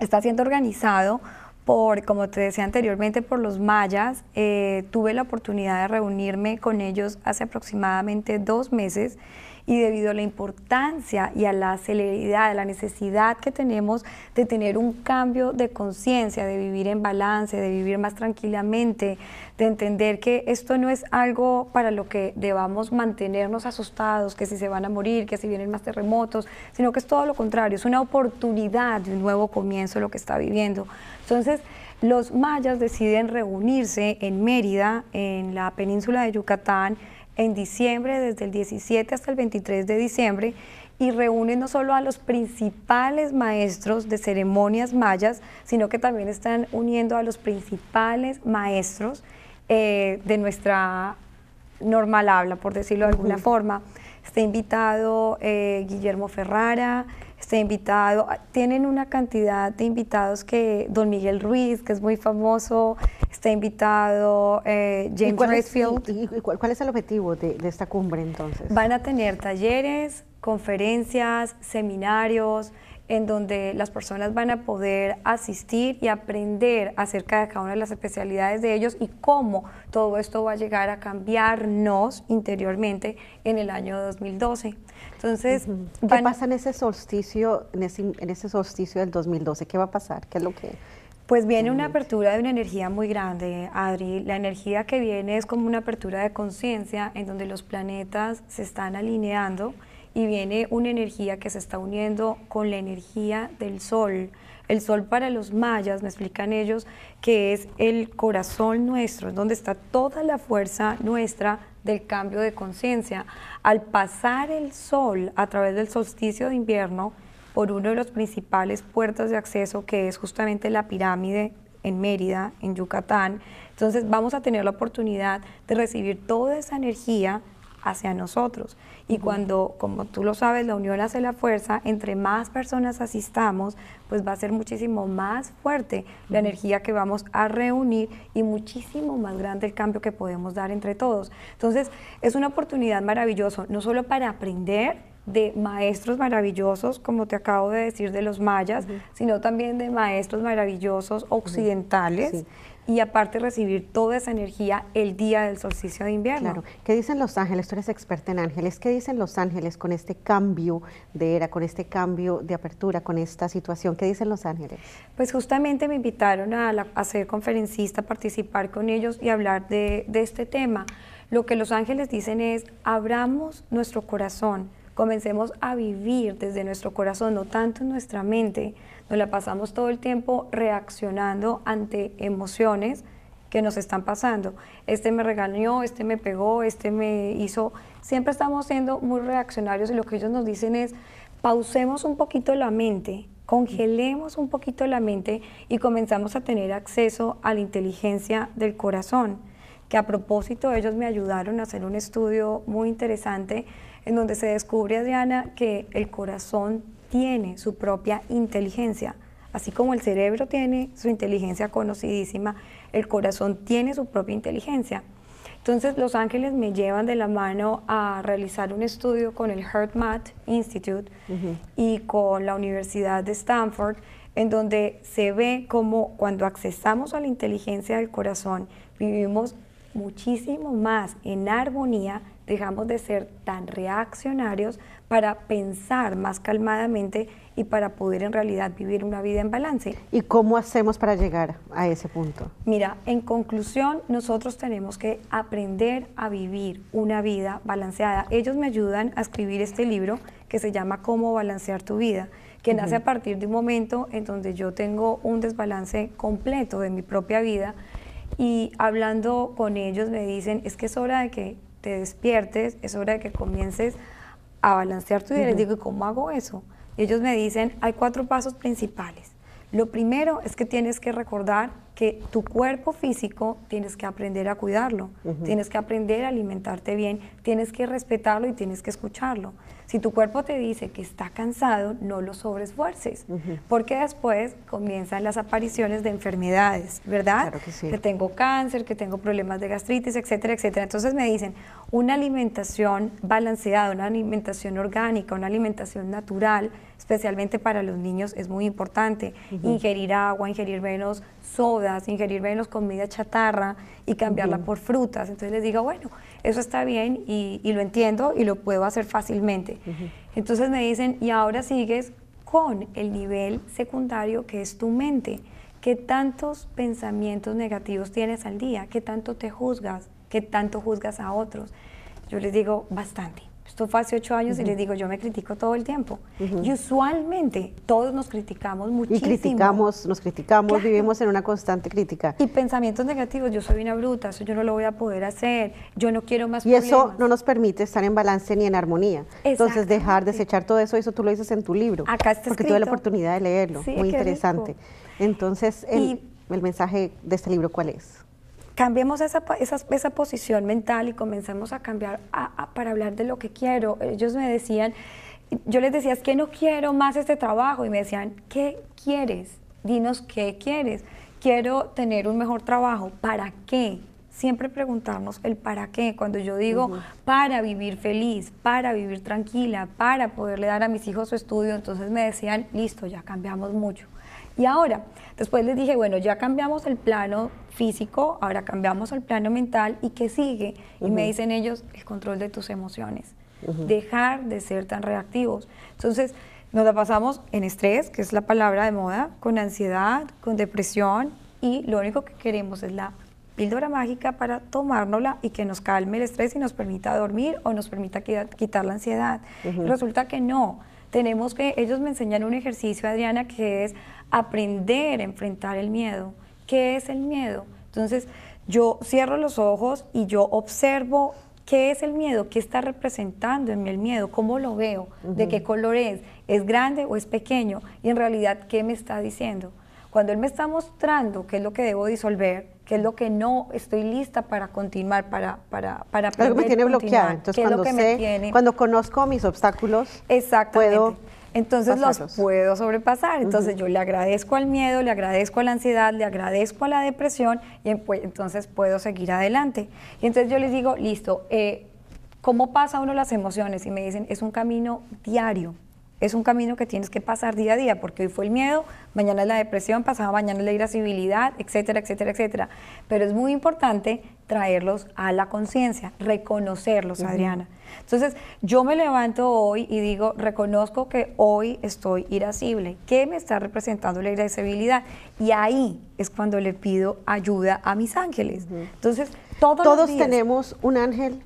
está siendo organizado por, como te decía anteriormente, por los mayas. Eh, tuve la oportunidad de reunirme con ellos hace aproximadamente dos meses y debido a la importancia y a la celeridad, a la necesidad que tenemos de tener un cambio de conciencia, de vivir en balance, de vivir más tranquilamente, de entender que esto no es algo para lo que debamos mantenernos asustados, que si se van a morir, que si vienen más terremotos, sino que es todo lo contrario, es una oportunidad de un nuevo comienzo lo que está viviendo. Entonces, los mayas deciden reunirse en Mérida, en la península de Yucatán, en diciembre, desde el 17 hasta el 23 de diciembre, y reúne no solo a los principales maestros de ceremonias mayas, sino que también están uniendo a los principales maestros eh, de nuestra normal habla, por decirlo de alguna forma. Está invitado eh, Guillermo Ferrara, se invitado, ah, tienen una cantidad de invitados que Don Miguel Ruiz, que es muy famoso, está invitado eh, James cuál Es, es el objetivo de esta cumbre entonces? Van a tener talleres, conferencias, seminarios, en donde las personas van a poder asistir y aprender acerca de cada una de las especialidades de ellos y cómo todo esto va a llegar a cambiarnos interiormente en el año 2012. Entonces, ¿qué pasa en ese solsticio, en ese solsticio del 2012? ¿Qué va a pasar? ¿Qué es lo que pues viene una apertura de una energía muy grande, Adri. La energía que viene es como una apertura de conciencia en donde los planetas se están alineando y viene una energía que se está uniendo con la energía del sol. El sol para los mayas, me explican ellos, que es el corazón nuestro, donde está toda la fuerza nuestra del cambio de conciencia. Al pasar el sol a través del solsticio de invierno por uno de los principales puertas de acceso, que es justamente la pirámide en Mérida, en Yucatán, entonces vamos a tener la oportunidad de recibir toda esa energía hacia nosotros. Y cuando, como tú lo sabes, la unión hace la fuerza, entre más personas asistamos, pues va a ser muchísimo más fuerte la energía que vamos a reunir y muchísimo más grande el cambio que podemos dar entre todos. Entonces, es una oportunidad maravillosa, no solo para aprender, de maestros maravillosos, como te acabo de decir, de los mayas, sino también de maestros maravillosos occidentales y aparte recibir toda esa energía el día del solsticio de invierno. Claro. ¿Qué dicen los ángeles? Tú eres experta en ángeles. ¿Qué dicen los ángeles con este cambio de era, con este cambio de apertura, con esta situación? ¿Qué dicen los ángeles? Pues justamente me invitaron a, ser conferencista, participar con ellos y hablar de este tema. Lo que los ángeles dicen es, abramos nuestro corazón, comencemos a vivir desde nuestro corazón, no tanto en nuestra mente, nos la pasamos todo el tiempo reaccionando ante emociones que nos están pasando. Este me regañó, este me pegó, este me hizo... Siempre estamos siendo muy reaccionarios y lo que ellos nos dicen es, pausemos un poquito la mente, congelemos un poquito la mente y comenzamos a tener acceso a la inteligencia del corazón, que a propósito ellos me ayudaron a hacer un estudio muy interesante en donde se descubre, Adriana, que el corazón tiene su propia inteligencia. Así como el cerebro tiene su inteligencia conocidísima, el corazón tiene su propia inteligencia. Entonces los ángeles me llevan de la mano a realizar un estudio con el HeartMath Institute y con la Universidad de Stanford, en donde se ve cómo cuando accesamos a la inteligencia del corazón, vivimos muchísimo más en armonía, dejamos de ser tan reaccionarios para pensar más calmadamente y para poder en realidad vivir una vida en balance. ¿Y cómo hacemos para llegar a ese punto? Mira, en conclusión, nosotros tenemos que aprender a vivir una vida balanceada. Ellos me ayudan a escribir este libro que se llama Cómo balancear tu vida, que nace a partir de un momento en donde yo tengo un desbalance completo de mi propia vida y hablando con ellos me dicen, es que es hora de que te despiertes, es hora de que comiences a balancear tu vida. Les digo, cómo hago eso? ellos me dicen, hay cuatro pasos principales. Lo primero es que tienes que recordar que tu cuerpo físico tienes que aprender a cuidarlo, tienes que aprender a alimentarte bien, tienes que respetarlo y tienes que escucharlo. Si tu cuerpo te dice que está cansado, no lo sobresfuerces, porque después comienzan las apariciones de enfermedades, ¿verdad? Claro que, sí. que tengo cáncer, que tengo problemas de gastritis, etcétera, etcétera. Entonces me dicen, una alimentación balanceada, una alimentación orgánica, una alimentación natural, especialmente para los niños es muy importante. Ingerir agua, ingerir menos sodas, ingerir menos comida chatarra y cambiarla por frutas. Entonces les digo, bueno, eso está bien y, lo entiendo y lo puedo hacer fácilmente. Entonces me dicen, y ahora sigues con el nivel secundario que es tu mente. ¿Qué tantos pensamientos negativos tienes al día? ¿Qué tanto te juzgas? ¿Qué tanto juzgas a otros? Yo les digo, bastante. Esto hace ocho años y les digo, yo me critico todo el tiempo. Y usualmente todos nos criticamos muchísimo. Y criticamos, nos criticamos, vivimos en una constante crítica. Y pensamientos negativos, yo soy una bruta, eso yo no lo voy a poder hacer, yo no quiero más Y eso no nos permite estar en balance ni en armonía. Entonces dejar, desechar todo eso, eso tú lo dices en tu libro. Acá está Porque tuve la oportunidad de leerlo, muy interesante. Entonces, el mensaje de este libro, ¿cuál es? cambiemos esa, esa, esa, posición mental y comenzamos a cambiar para hablar de lo que quiero. Ellos me decían, yo les decía, es que no quiero más este trabajo y me decían, ¿qué quieres? Dinos, ¿qué quieres? Quiero tener un mejor trabajo. ¿Para qué? Siempre preguntarnos el para qué. Cuando yo digo para vivir feliz, para vivir tranquila, para poderle dar a mis hijos su estudio, entonces me decían, listo, ya cambiamos mucho. Y ahora, después les dije, bueno, ya cambiamos el plano físico, ahora cambiamos el plano mental y qué sigue. Y me dicen ellos, el control de tus emociones, dejar de ser tan reactivos. Entonces, nos la pasamos en estrés, que es la palabra de moda, con ansiedad, con depresión y lo único que queremos es la píldora mágica para tomárnosla y que nos calme el estrés y nos permita dormir o nos permita quitar la ansiedad. Resulta que no tenemos que, ellos me enseñan un ejercicio, Adriana, que es aprender a enfrentar el miedo. ¿Qué es el miedo? Entonces, yo cierro los ojos y yo observo ¿Qué es el miedo? ¿Qué está representando en mí el miedo? ¿Cómo lo veo? ¿De qué color es? ¿Es grande o es pequeño? Y en realidad, ¿qué me está diciendo? Cuando él me está mostrando qué es lo que debo disolver, qué es lo que no estoy lista para continuar, para para para me tiene bloqueada. Entonces cuando, sé, cuando conozco mis obstáculos, exactamente. puedo entonces los puedo sobrepasar. Entonces yo le agradezco al miedo, le agradezco a la ansiedad, le agradezco a la depresión y pues, entonces puedo seguir adelante. Y entonces yo les digo, listo, eh, ¿cómo pasa uno las emociones? Y me dicen, es un camino diario es un camino que tienes que pasar día a día, porque hoy fue el miedo, mañana es la depresión, pasado mañana es la irascibilidad, etcétera, etcétera, etcétera. Pero es muy importante traerlos a la conciencia, reconocerlos, Adriana. Entonces, yo me levanto hoy y digo, reconozco que hoy estoy irascible. ¿Qué me está representando la irascibilidad? Y ahí es cuando le pido ayuda a mis ángeles. Entonces, todos, tenemos un ángel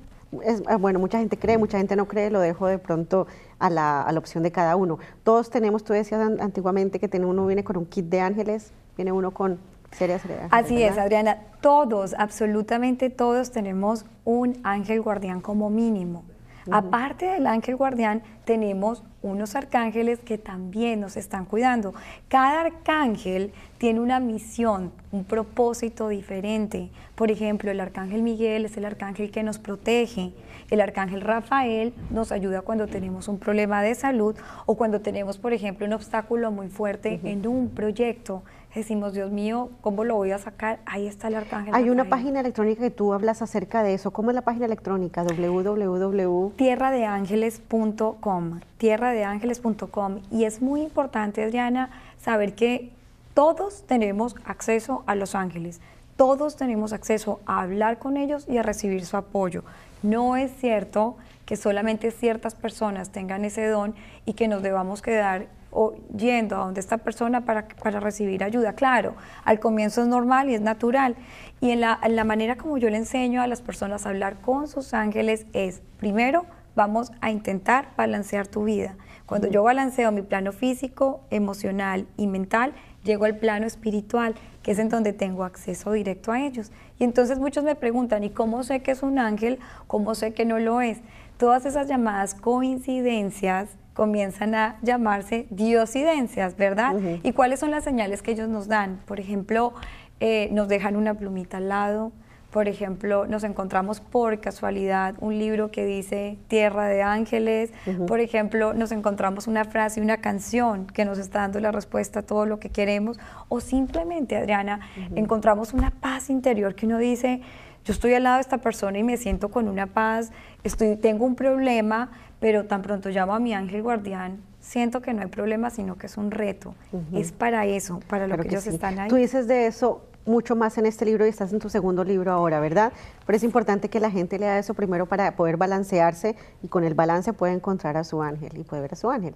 Ah, bueno, mucha gente cree, mucha gente no cree, lo dejo de pronto a la, a la opción de cada uno. Todos tenemos, tú decías antiguamente que tiene uno viene con un kit de ángeles, viene uno con serias Así es, Adriana, todos, absolutamente todos tenemos un ángel guardián como mínimo. Aparte del ángel guardián, tenemos unos arcángeles que también nos están cuidando. Cada arcángel tiene una misión, un propósito diferente. Por ejemplo, el arcángel Miguel es el arcángel que nos protege. El arcángel Rafael nos ayuda cuando tenemos un problema de salud o cuando tenemos, por ejemplo, un obstáculo muy fuerte en un proyecto. Decimos, Dios mío, ¿cómo lo voy a sacar? Ahí está el arcángel. Hay una página electrónica que tú hablas acerca de eso. ¿Cómo es la página electrónica? www. Tierradeangeles.com. Y es muy importante, Adriana, saber que todos tenemos acceso a los ángeles todos tenemos acceso a hablar con ellos y a recibir su apoyo. No es cierto que solamente ciertas personas tengan ese don y que nos debamos quedar o yendo a donde esta persona para, para, recibir ayuda. Claro, al comienzo es normal y es natural. Y en la manera como yo le enseño a las personas a hablar con sus ángeles es, primero, vamos a intentar balancear tu vida. Cuando yo balanceo mi plano físico, emocional y mental, llego al plano espiritual, que es en donde tengo acceso directo a ellos. Y entonces muchos me preguntan, ¿y cómo sé que es un ángel? ¿Cómo sé que no lo es? Todas esas llamadas coincidencias comienzan a llamarse diosidencias, ¿verdad? ¿Y cuáles son las señales que ellos nos dan? Por ejemplo, eh, nos dejan una plumita al lado, por ejemplo, nos encontramos por casualidad un libro que dice Tierra de Ángeles. Por ejemplo, nos encontramos una frase, una canción que nos está dando la respuesta a todo lo que queremos. O simplemente, Adriana, encontramos una paz interior que uno dice, yo estoy al lado de esta persona y me siento con una paz, estoy, tengo un problema, pero tan pronto llamo a mi ángel guardián, siento que no hay problema, sino que es un reto. Es para eso, para lo que, ellos están ahí. Tú dices de eso, mucho más en este libro y estás en tu segundo libro ahora, ¿verdad? Pero es importante que la gente lea eso primero para poder balancearse y con el balance puede encontrar a su ángel y puede ver a su ángel.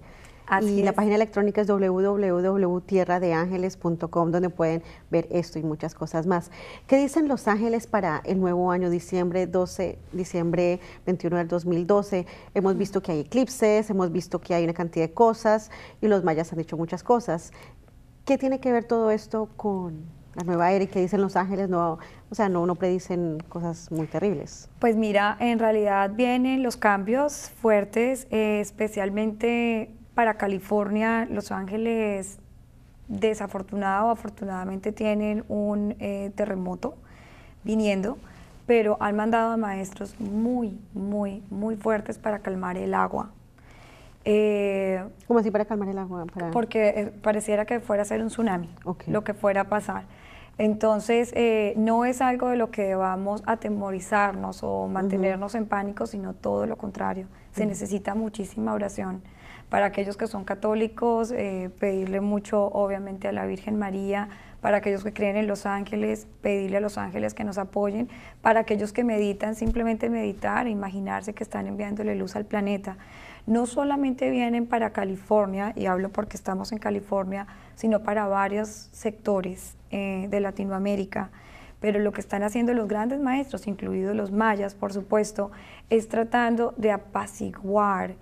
y la página electrónica es www.tierradeangeles.com donde pueden ver esto y muchas cosas más. ¿Qué dicen los ángeles para el nuevo año, diciembre 12, diciembre 21 del 2012? Hemos visto que hay eclipses, hemos visto que hay una cantidad de cosas y los mayas han dicho muchas cosas. ¿Qué tiene que ver todo esto con la nueva era y que dicen los ángeles, no, o sea, no, no predicen cosas muy terribles. Pues mira, en realidad vienen los cambios fuertes, eh, especialmente para California, Los Ángeles desafortunado afortunadamente tienen un eh, terremoto viniendo, pero han mandado a maestros muy, muy, muy fuertes para calmar el agua. Eh, ¿Cómo así para calmar el agua? Porque pareciera que fuera a ser un tsunami, lo que fuera a pasar. Entonces, eh, no es algo de lo que debamos atemorizarnos o mantenernos en pánico, sino todo lo contrario. Se necesita muchísima oración. Para aquellos que son católicos, eh, pedirle mucho, obviamente, a la Virgen María. Para aquellos que creen en los ángeles, pedirle a los ángeles que nos apoyen. Para aquellos que meditan, simplemente meditar, e imaginarse que están enviándole luz al planeta no solamente vienen para California, y hablo porque estamos en California, sino para varios sectores eh, de Latinoamérica. Pero lo que están haciendo los grandes maestros, incluidos los mayas, por supuesto, es tratando de apaciguar.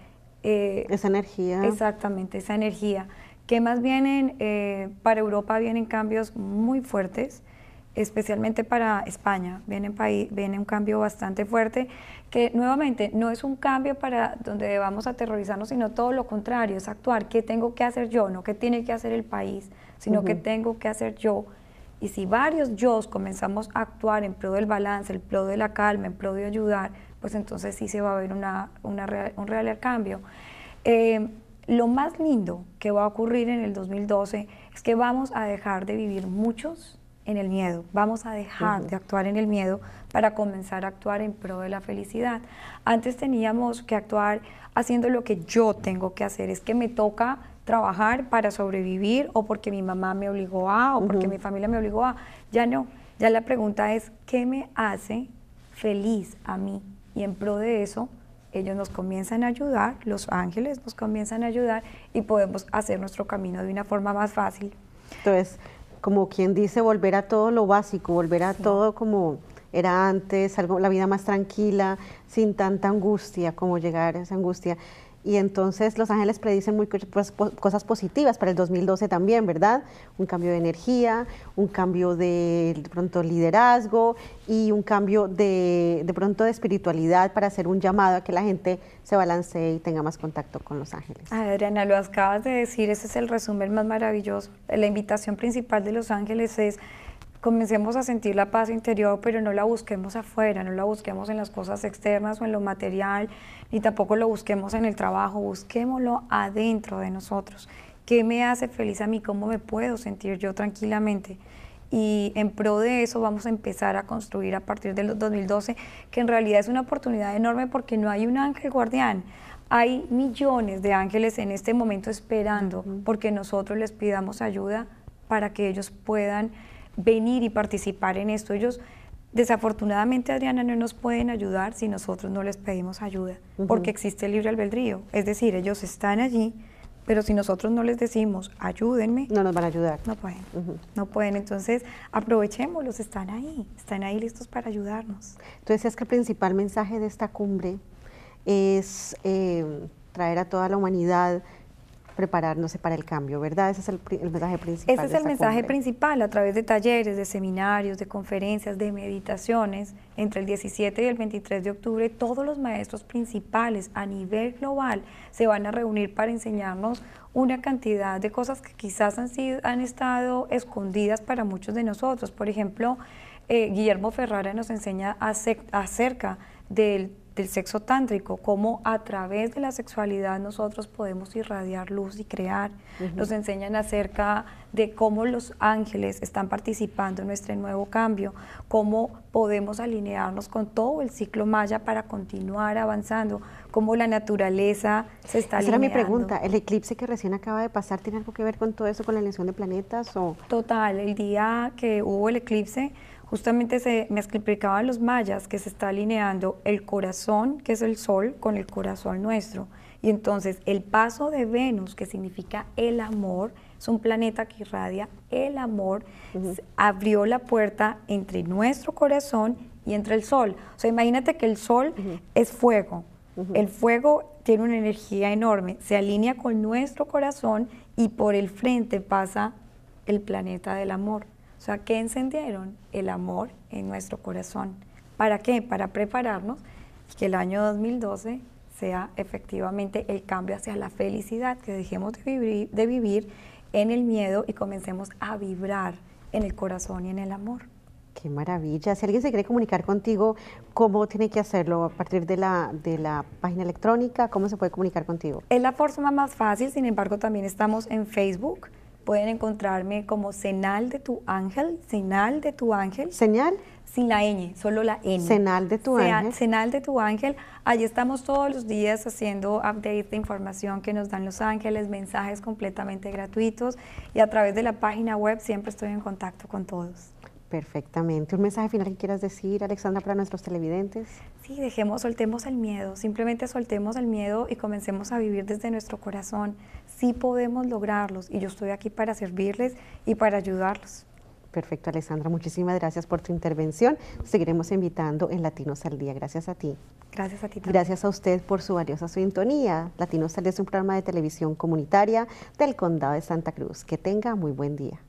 Eh, esa energía. Exactamente, esa energía. Que más vienen, eh, para Europa vienen cambios muy fuertes especialmente para España. Viene, viene un cambio bastante fuerte, que nuevamente no es un cambio para donde a aterrorizarnos, sino todo lo contrario, es actuar, qué tengo que hacer yo, no qué tiene que hacer el país, sino que qué tengo que hacer yo. Y si varios yo comenzamos a actuar en pro del balance, en pro de la calma, en pro de ayudar, pues entonces sí se va a ver una, un real cambio. Eh, lo más lindo que va a ocurrir en el 2012 es que vamos a dejar de vivir muchos en el miedo, vamos a dejar de actuar en el miedo para comenzar a actuar en pro de la felicidad. Antes teníamos que actuar haciendo lo que yo tengo que hacer, es que me toca trabajar para sobrevivir o porque mi mamá me obligó a o porque mi familia me obligó a, ya no, ya la pregunta es, ¿qué me hace feliz a mí? Y en pro de eso, ellos nos comienzan a ayudar, los ángeles nos comienzan a ayudar y podemos hacer nuestro camino de una forma más fácil. Entonces, como quien dice, volver a todo lo básico, volver a todo como era antes, algo, la vida más tranquila, sin tanta angustia, como llegar a esa angustia. Y entonces Los Ángeles predicen muy pues, cosas positivas para el 2012 también, ¿verdad? Un cambio de energía, un cambio de, pronto liderazgo y un cambio de, pronto de espiritualidad para hacer un llamado a que la gente se balancee y tenga más contacto con Los Ángeles. Adriana, lo acabas de decir, ese es el resumen más maravilloso. La invitación principal de Los Ángeles es comencemos a sentir la paz interior, pero no la busquemos afuera, no la busquemos en las cosas externas o en lo material, y tampoco lo busquemos en el trabajo, busquémoslo adentro de nosotros. ¿Qué me hace feliz a mí? ¿Cómo me puedo sentir yo tranquilamente? Y en pro de eso vamos a empezar a construir a partir del 2012, que en realidad es una oportunidad enorme porque no hay un ángel guardián. Hay millones de ángeles en este momento esperando porque nosotros les pidamos ayuda para que ellos puedan venir y participar en esto. Ellos Desafortunadamente, Adriana, no nos pueden ayudar si nosotros no les pedimos ayuda, porque existe el libre albedrío. Es decir, ellos están allí, pero si nosotros no les decimos, ayúdenme. No nos van a ayudar. No pueden, no pueden. Entonces, aprovechémoslos, están ahí, están ahí listos para ayudarnos. Entonces, es que el principal mensaje de esta cumbre es eh, traer a toda la humanidad prepararnos para el cambio, ¿verdad? Ese es el, mensaje principal. Ese es el mensaje principal a través de talleres, de seminarios, de conferencias, de meditaciones. Entre el 17 y el 23 de octubre, todos los maestros principales a nivel global se van a reunir para enseñarnos una cantidad de cosas que quizás han, sido, han estado escondidas para muchos de nosotros. Por ejemplo, eh, Guillermo Ferrara nos enseña acerca del del sexo tántrico, cómo a través de la sexualidad nosotros podemos irradiar luz y crear. Nos enseñan acerca de cómo los ángeles están participando en nuestro nuevo cambio, cómo podemos alinearnos con todo el ciclo maya para continuar avanzando, cómo la naturaleza se está alineando. Esa era mi pregunta, ¿el eclipse que recién acaba de pasar tiene algo que ver con todo eso, con la alineación de planetas? Total, el día que hubo el eclipse, justamente se me explicaban los mayas que se está alineando el corazón, que es el sol, con el corazón nuestro. Y entonces el paso de Venus, que significa el amor, es un planeta que irradia el amor, abrió la puerta entre nuestro corazón y entre el sol. O sea, imagínate que el sol es fuego. El fuego tiene una energía enorme, se alinea con nuestro corazón y por el frente pasa el planeta del amor. O sea, que encendieron el amor en nuestro corazón. ¿Para qué? Para prepararnos y que el año 2012 sea efectivamente el cambio hacia la felicidad, que dejemos de vivir, de vivir en el miedo y comencemos a vibrar en el corazón y en el amor. Qué maravilla. Si alguien se quiere comunicar contigo, ¿cómo tiene que hacerlo? ¿A partir de la, de la página electrónica? ¿Cómo se puede comunicar contigo? Es la forma más fácil, sin embargo, también estamos en Facebook Pueden encontrarme como Senal de tu ángel, Senal de tu ángel. ¿Señal? Sin la ñ, solo la N. Senal de tu ángel. Senal de tu ángel. Allí estamos todos los días haciendo updates de información que nos dan los ángeles, mensajes completamente gratuitos y a través de la página web siempre estoy en contacto con todos. Perfectamente. ¿Un mensaje final que quieras decir, Alexandra, para nuestros televidentes? Sí, dejemos, soltemos el miedo, simplemente soltemos el miedo y comencemos a vivir desde nuestro corazón, sí podemos lograrlos y yo estoy aquí para servirles y para ayudarlos. Perfecto, Alessandra. Muchísimas gracias por tu intervención. Seguiremos invitando en Latinos al Día. Gracias a ti. Gracias a ti. También. Gracias a usted por su valiosa sintonía. Latinos al Día es un programa de televisión comunitaria del Condado de Santa Cruz. Que tenga muy buen día.